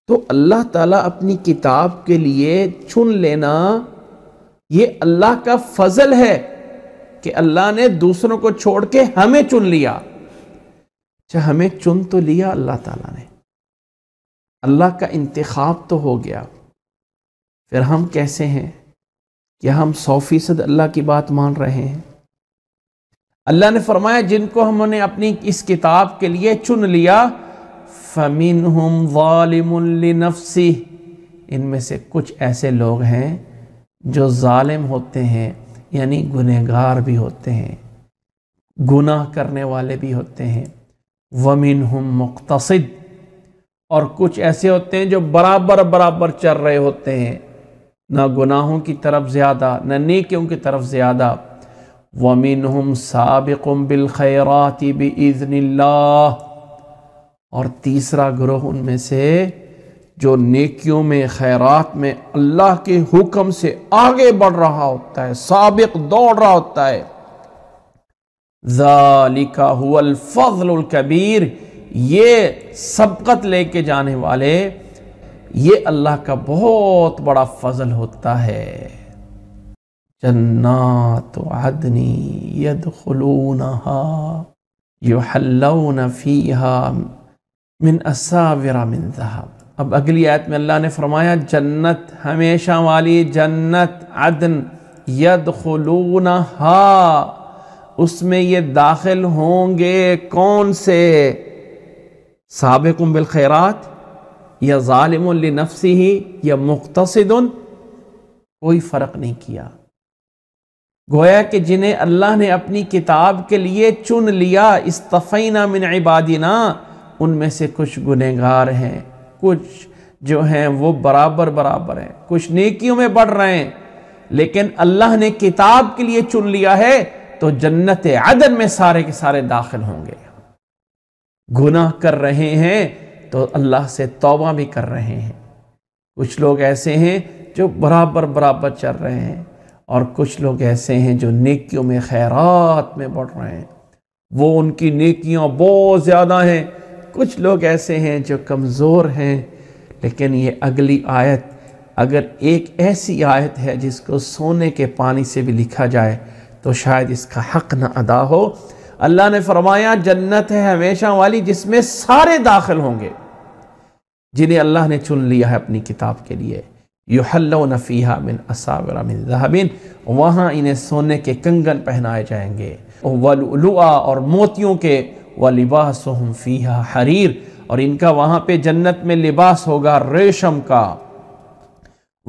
तो अल्लाह ताला अपनी किताब के लिए चुन लेना ये अल्लाह का फजल है कि अल्लाह ने दूसरों को छोड़ के हमें चुन लिया अच्छा हमें चुन तो लिया अल्लाह ताला ने अल्लाह का इंतखब तो हो गया फिर हम कैसे हैं कि हम सौ फीसद अल्लाह की बात मान रहे हैं अल्लाह ने फरमाया जिनको हमने अपनी इस किताब के लिए चुन लिया फ़मिन हम वालिमसी इनमें से कुछ ऐसे लोग हैं जो ालिम होते हैं यानी गुनहगार भी होते हैं गुनाह करने वाले भी होते हैं वमिन हम मुख्तसद और कुछ ऐसे होते हैं जो बराबर बराबर चल रहे होते हैं ना गुनाहों की तरफ ज़्यादा न नेकियों की तरफ ज़्यादा वमिन हम सबकुम बिलखैराती बज़नला और तीसरा ग्रोह उनमें से जो नेकियों में खैरात में अल्लाह के हुक्म से आगे बढ़ रहा होता है सबक दौड़ रहा होता है ज़ालिका हुआ फजल कबीर ये सबकत लेके जाने वाले ये अल्लाह का बहुत बड़ा फजल होता है जन्नात आदनी यद खलून फ़ीहा मिन असावरा मिन जहाब अब अगली आयत में अल्लाह ने फरमाया जन्नत हमेशा वाली जन्नत अदन यद खलून उसमें ये दाखिल होंगे कौन से सबकुम बिलखैरात या नफसी ही या मुख्तसद कोई फ़र्क नहीं किया गोया कि जिन्हें अल्लाह ने अपनी किताब के लिए चुन लिया इस तफ़ीना मिन इबादिना उनमें से कुछ गुनहगार हैं कुछ जो हैं वो बराबर बराबर हैं कुछ नेकियों में बढ़ रहे हैं लेकिन अल्लाह ने किताब के लिए चुन लिया है तो जन्नत अदन में सारे के सारे दाखिल होंगे गुनाह कर रहे हैं तो अल्लाह से तौबा भी कर रहे हैं कुछ लोग ऐसे हैं जो बराबर बराबर चल रहे हैं और कुछ लोग ऐसे हैं जो नेकियों में खैरात में बढ़ रहे हैं वो उनकी नेकियां बहुत ज़्यादा हैं कुछ लोग ऐसे हैं जो कमज़ोर हैं लेकिन ये अगली आयत अगर एक ऐसी आयत है जिसको सोने के पानी से भी लिखा जाए तो शायद इसका हक ना अदा हो अल्लाह ने फरमाया जन्नत है हमेशा वाली जिसमें सारे दाखिल होंगे जिन्हें अल्लाह ने चुन लिया है अपनी किताब के लिए युहल्लफ़ीहा मिन असावरा मिन वहाँ इन्हें सोने के कंगन पहनाए जाएंगे वलुआ और मोतियों के व लिबास फ़ीहा हरीर और इनका वहाँ पे जन्नत में लिबास होगा रेशम का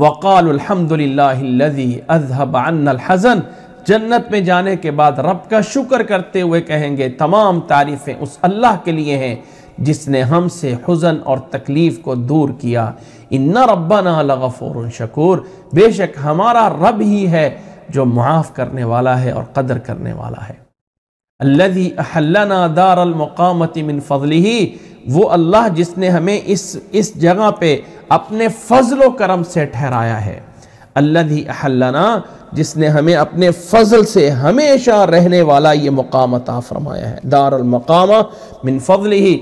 वक़ालहमदिल्लाजी अजहब अन हज़न जन्नत में जाने के बाद रब का शुक्र करते हुए कहेंगे तमाम तारीफ़ें उस अल्लाह के लिए हैं जिसने हमसे हजन और तकलीफ़ को दूर किया इन्ना रब्बाना लगफ़ोर शकूर बेशक हमारा रब ही है जो माफ़ करने वाला है और कदर करने वाला है अल्लदी अहलना दारमक़ामत मिन फ़जली वो अल्लाह जिसने हमें इस इस जगह पे अपने फजलो करम से ठहराया है अल्लाह अहल्लाना जिसने हमें अपने फजल से हमेशा रहने वाला ये मकाम अता फरमाया है दारमकामा मिन फजल ही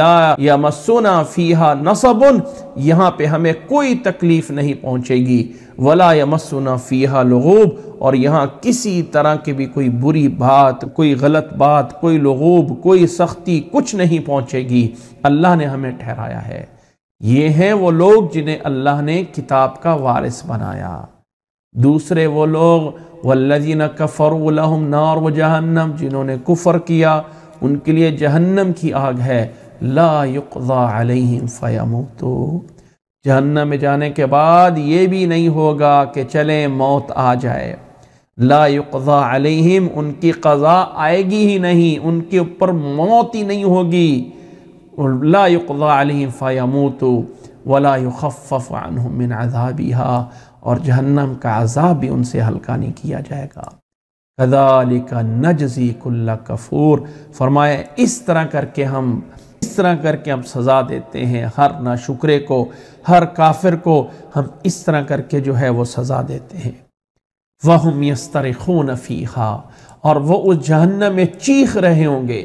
ला या मसूना फ़ीहा नसबुन यहाँ पे हमें कोई तकलीफ़ नहीं पहुँचेगी वला या मसूना फ़ीहा लगूब और यहाँ किसी तरह की भी कोई बुरी बात कोई गलत बात कोई लगूब कोई सख्ती कुछ नहीं पहुँचेगी अल्लाह ने हमें ठहराया है ये हैं वो लोग जिन्हें अल्लाह ने किताब का वारिस बनाया दूसरे वो लोग वल्लिन कफ़रम नार व जहन्नम जिन्होंने कुफ़र किया उनके लिए जहन्नम की आग है ला युकम फ़याम तो जहन्नम में जाने के बाद ये भी नहीं होगा कि चलें मौत आ जाए ला युकज़ा अलैहिम उनकी कज़ा आएगी ही नहीं उनके ऊपर मौत ही नहीं होगी फ़ायमूत तो युखफ़ मिन अजाबिहा और जहन्नम का अजाब भी उनसे हल्का नहीं किया जाएगा कदाली का नजजी कुल्ला कफूर फरमाए इस तरह करके हम इस तरह करके हम सज़ा देते हैं हर नाशुक्रे को हर काफिर को हम इस तरह करके जो है वो सज़ा देते हैं वह हम यस्तर खून फ़ीहा और वह उस जहन्नम में चीख रहे होंगे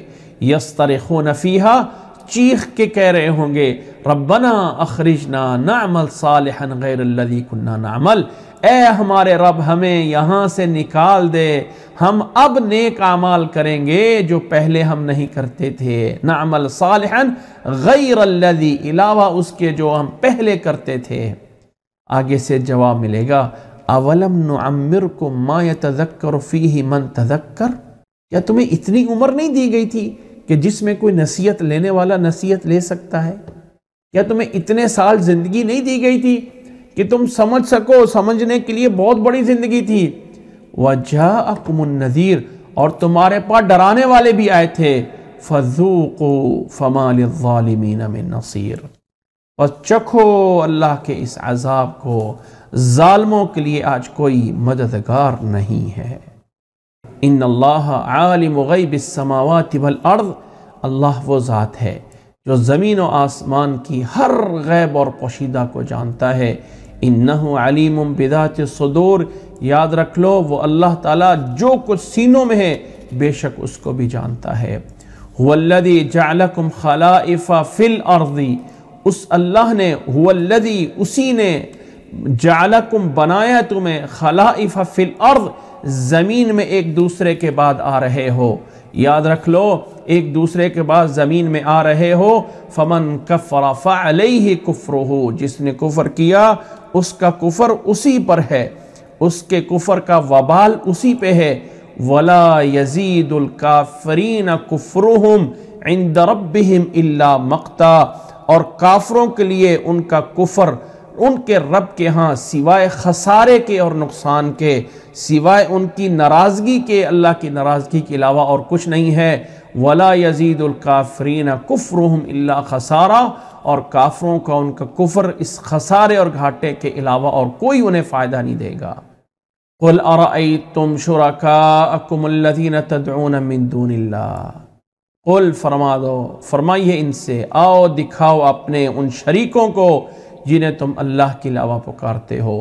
यस्तर खून फ़ीहा चीख के कह रहे होंगे रबना अखरिजना नामल सालहन गैर कुन्ना नामल ए हमारे रब हमें यहाँ से निकाल दे हम अब नेक आमाल करेंगे जो पहले हम नहीं करते थे नामल सालहन गैर अलावा उसके जो हम पहले करते थे आगे से जवाब मिलेगा अवलम नमिर को माँ तजक्कर फ़ी ही मन तजक्कर क्या तुम्हें इतनी उम्र नहीं दी गई थी कि जिसमें कोई नसीहत लेने वाला नसीहत ले सकता है क्या तुम्हें इतने साल ज़िंदगी नहीं दी गई थी कि तुम समझ सको समझने के लिए बहुत बड़ी ज़िंदगी थी वजह नजीर और तुम्हारे पास डराने वाले भी आए थे फजूको फमालमीन में नसीर और चखो अल्लाह के इस अजाब को जालमों के लिए आज कोई मददगार नहीं है इन अल्लाह आलिम गैबसमावत अर्द अल्लाह वो ज़ात है जो ज़मीन व आसमान की हर गैब और पोशीदा को जानता है इन नलीम बिदात सदूर याद रख लो वो अल्लाह ताला जो कुछ सीनों में है बेशक उसको भी जानता है हुल्लदी जालकुम खलाइफा फ़िल अर्दी उस अल्लाह ने हुल्लदी उसी ने जालकुम बनाया तुम्हें खलाइफा फ़िल अर्द ज़मीन में एक दूसरे के बाद आ रहे हो याद रख लो एक दूसरे के बाद ज़मीन में आ रहे हो फमन कफ़रा ही कुफ़र हो जिसने कुफ़र किया उसका कुफ़र उसी पर है उसके कुफ़र का वबाल उसी पे है वला यजीदुल्काफ़रीन कुफ़रुहम इंद रबहम अल्ला मक्ता और काफ़रों के लिए उनका कुफ़र उनके रब के यहाँ सिवाय खसारे के और नुकसान के सिवाय उनकी नाराज़गी के अल्लाह की नाराज़गी के अलावा और कुछ नहीं है वला यजीदुल्काफरीन कुफ़रहम अल्ला खसारा और काफरों का उनका कुफ़र इस खसारे और घाटे के अलावा और कोई उन्हें फ़ायदा नहीं देगा قل कुल और तुम शुरकाकुमल्लिन तदून मिंदूनल्ला कुल फरमा فرمائیے ان سے آؤ دکھاؤ اپنے ان شریکوں کو जिन्हें तुम अल्लाह के अलावा पुकारते हो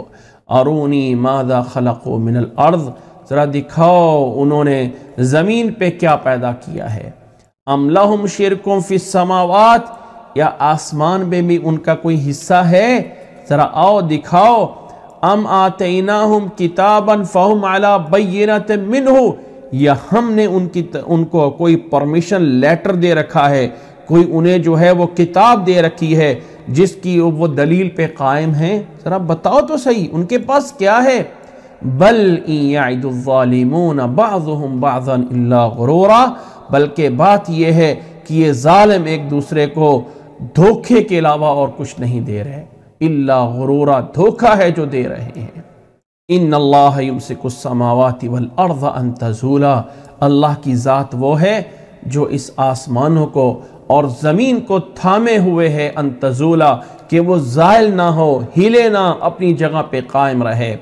अरूनी मादा खलक मिनल अर्ज़ ज़रा दिखाओ उन्होंने ज़मीन पे क्या पैदा किया है अमलहम शिरकुम फि समावत या आसमान में भी उनका कोई हिस्सा है ज़रा आओ दिखाओ अम आतना हम किताबन फ़हम अला बैनत मिन हो या हमने उनकी त, उनको कोई परमिशन लेटर दे रखा है कोई उन्हें जो है वो किताब दे रखी है जिसकी वो दलील पे कायम हैं ज़रा बताओ तो सही उनके पास क्या है बल बाज़म बाज़न बल्कि बात यह है कि ये ालम एक दूसरे को धोखे के अलावा और कुछ नहीं दे रहे अल्ला धोखा है जो दे रहे हैं इन अल्लाम से कुछ अल्लाहमावती वल अर्ज़ अंतूला अल्लाह की ज़ात वो है जो इस आसमानों को और ज़मीन को थामे हुए है अंतजूला कि वो ज़ायल ना हो हिले ना अपनी जगह पे कायम रहे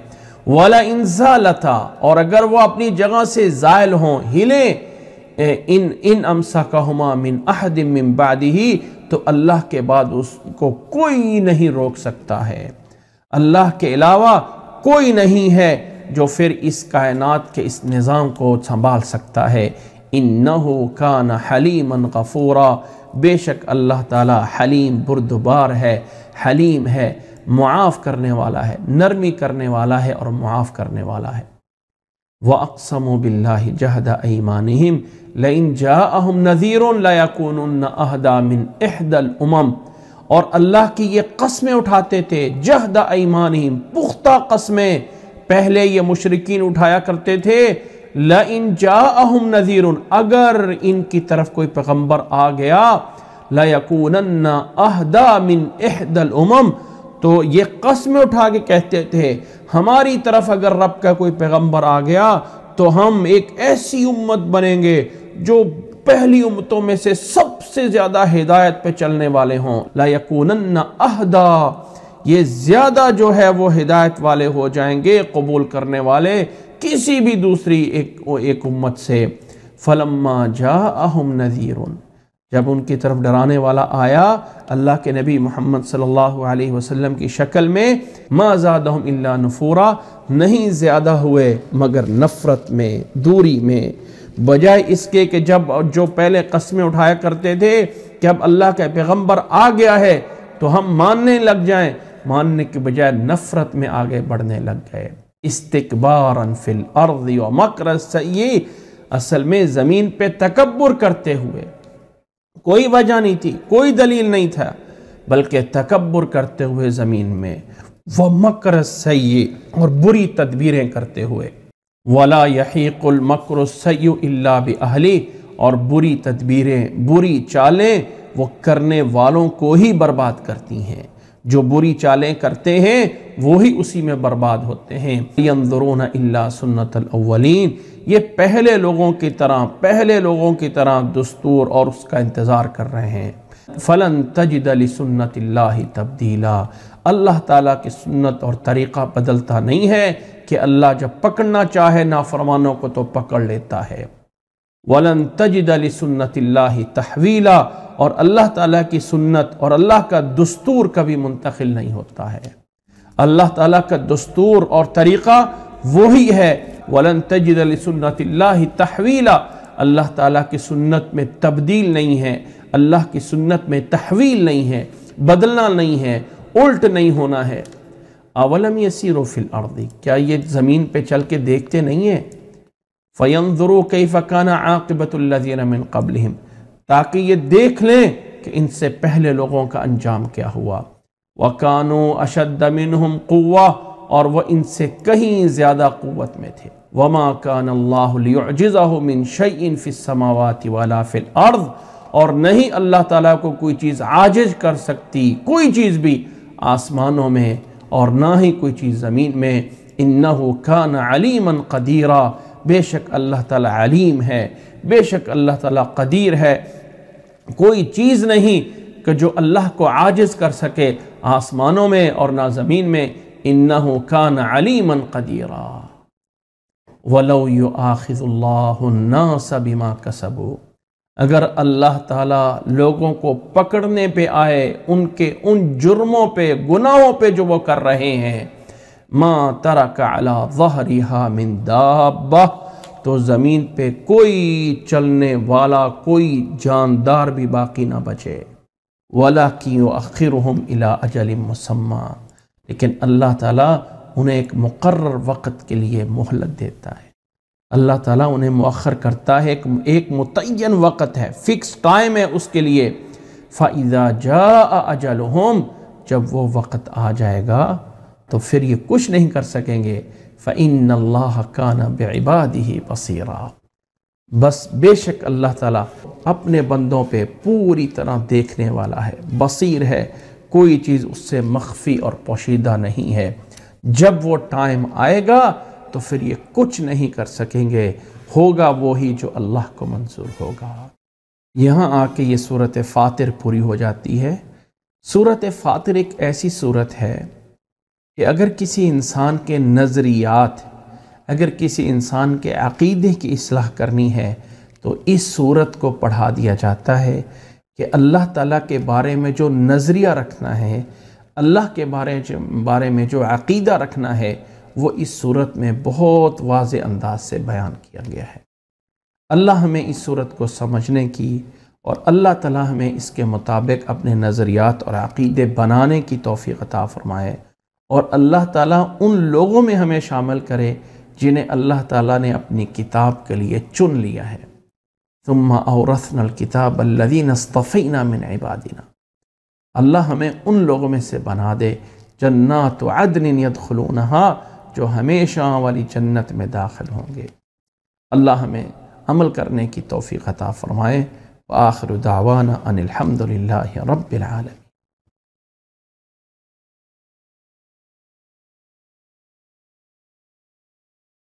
वाला इंजा लता और अगर वो अपनी जगह से ज़ायल हों हिले इन इन अमसा कहमा मिन अहदम मिन बादी ही तो अल्लाह के बाद उसको कोई नहीं रोक सकता है अल्लाह के अलावा कोई नहीं है जो फिर इस कायनात के इस निज़ाम को संभाल सकता है इन्नहु कान हलीमन गफ़ूरा बेशक अल्लाह ताला हलीम बुरदबार है हलीम है मुआफ़ करने वाला है नरमी करने वाला है और मुआफ़ करने वाला है व अकसम बिल्ला जहद ईमान लिन जाम नज़ीर लयकून अहदा मिन अहदल उमम और अल्लाह की ये कस्में उठाते थे जहद ईमान पुख्ता कस्में पहले ये मुशरकिन उठाया करते थे ल इन अहम नज़ीर अगर इनकी तरफ कोई पैगम्बर आ गया लकून अहदा मिन एहदल उमम तो ये कसम उठा के कहते थे हमारी तरफ अगर रब का कोई पैगम्बर आ गया तो हम एक ऐसी उम्मत बनेंगे जो पहली उम्मतों में से सबसे ज़्यादा हिदायत पे चलने वाले हों लकून अहदा ये ज़्यादा जो है वो हिदायत वाले हो जाएंगे कबूल करने वाले किसी भी दूसरी एक एक उम्मत से फलम्मा जा अहम नज़ीर जब उनकी तरफ डराने वाला आया अल्लाह के नबी मोहम्मद सल्लल्लाहु अलैहि वसल्लम की शक्ल में माजादम इल्ला नफूरा नहीं ज़्यादा हुए मगर नफ़रत में दूरी में बजाय इसके कि जब जो पहले कस्में उठाया करते थे कि अब अल्लाह का पैगम्बर आ गया है तो हम मानने लग जाएँ मानने के बजाय नफ़रत में आगे बढ़ने लग गए इस्तबार फिल अर्द व मकर सही असल में ज़मीन पे तकबर करते हुए कोई वजह नहीं थी कोई दलील नहीं था बल्कि तकबर करते हुए ज़मीन में व मकर सै और बुरी तदबीरें करते हुए वला यहीकुल मकर सही अल्ला और बुरी तदबीरें बुरी चालें वो करने वालों को ही बर्बाद करती हैं जो बुरी चालें करते हैं वही उसी में बर्बाद होते हैं यंदरून अल्ला ये पहले लोगों की तरह पहले लोगों की तरह दस्तूर और उसका इंतज़ार कर रहे हैं फ़लन तजद सुन्नत तब्दीला अल्लाह ताला की सुन्नत और तरीक़ा बदलता नहीं है कि अल्लाह जब पकड़ना चाहे नाफरमानों को तो पकड़ लेता है वलन तजद सुन्नत तहवीला और अल्लाह ताला की सुन्नत और अल्लाह का दस्तूर कभी मुंतकिल नहीं होता है अल्लाह ताला का दस्तूर और तरीक़ा वही है वलन ही तहवीला अल्लाह ताला की सुन्नत में तब्दील नहीं है अल्लाह की सुन्नत में तहवील नहीं है बदलना नहीं है उल्ट नहीं होना है अवलम यसीरो फिल अर्दी क्या ये ज़मीन पर चल के देखते नहीं है जरू कई फ़काना आकबतुल्लिन कबलहम ताकि ये देख लें कि इनसे पहले लोगों का अंजाम क्या हुआ वकानो मिनहुम कुआ और वह इनसे कहीं ज़्यादा क़वत में थे वमा कान अल्लाजिज़ामिन शैन फ़िसमावत वाला फ़िल अर्द और नहीं अल्लाह ताला को कोई चीज़ आजिज कर सकती कोई चीज़ भी आसमानों में और ना ही कोई चीज़ ज़मीन में इन्ना कान अलीमन कदीरा बेशक अल्लाह ताला अलीम है बेशक अल्लाह ताला कदीर है कोई चीज़ नहीं कि जो अल्लाह को आजिज कर सके आसमानों में और ना ज़मीन में इन्ना कान अलीमन कदीरा वलो यु आखिजुल्लासबिमा कसबू अगर अल्लाह ताला लोगों को पकड़ने पे आए उनके उन जुर्मों पे गुनाहों पे जो वो कर रहे हैं माँ तरक अला जहरिहा मिन तो ज़मीन पे कोई चलने वाला कोई जानदार भी बाकी ना बचे वाला की आखिर हम इला अजल मुसम्मा लेकिन अल्लाह ताला उन्हें एक मुकर्र वक़्त के लिए मोहलत देता है अल्लाह ताला उन्हें मौखर करता है एक, एक मुतन वक़्त है फ़िक्स टाइम है उसके लिए फ़ाइज़ा जा अजल जब वो वक़्त आ जाएगा तो फिर ये कुछ नहीं कर सकेंगे फ़िन अल्लाह काना बेबाद ही बसीरा बस बेशक अल्लाह ताला अपने बंदों पे पूरी तरह देखने वाला है बसीर है कोई चीज़ उससे मख्फी और पोशीदा नहीं है जब वो टाइम आएगा तो फिर ये कुछ नहीं कर सकेंगे होगा वो ही जो अल्लाह को मंजूर होगा यहाँ आके ये सूरत फ़ातिर पूरी हो जाती है सूरत फ़ातिर एक ऐसी सूरत है कि अगर किसी इंसान के नज़रियात अगर किसी इंसान के अक़ीदे की असलाह करनी है तो इस सूरत को पढ़ा दिया जाता है कि अल्लाह ताला के बारे में जो नज़रिया रखना है अल्लाह के बारे बारे में जो अक़ीदा रखना है वो इस सूरत में बहुत वाज अंदाज से बयान किया गया है अल्लाह हमें इस सूरत को समझने की और अल्लाह ताला हमें इसके मुताबिक अपने नज़रियात और अक़ीदे बनाने की तोफ़ी अता फ़रमाए और अल्लाह ताला उन लोगों में हमें शामिल करे जिन्हें अल्लाह ताला ने अपनी किताब के लिए चुन लिया है तुम्मा और किताब अल्लदीन अस्तफ़ीना में इबादिना अल्लाह हमें उन लोगों में से बना दे जन्नात अदन खलून जो हमेशा वाली जन्नत में दाखिल होंगे अल्लाह हमें अमल करने की तोफ़ी क़ता फ़रमाए आखिर दावाना अनिलहमदिल्ला रबालमी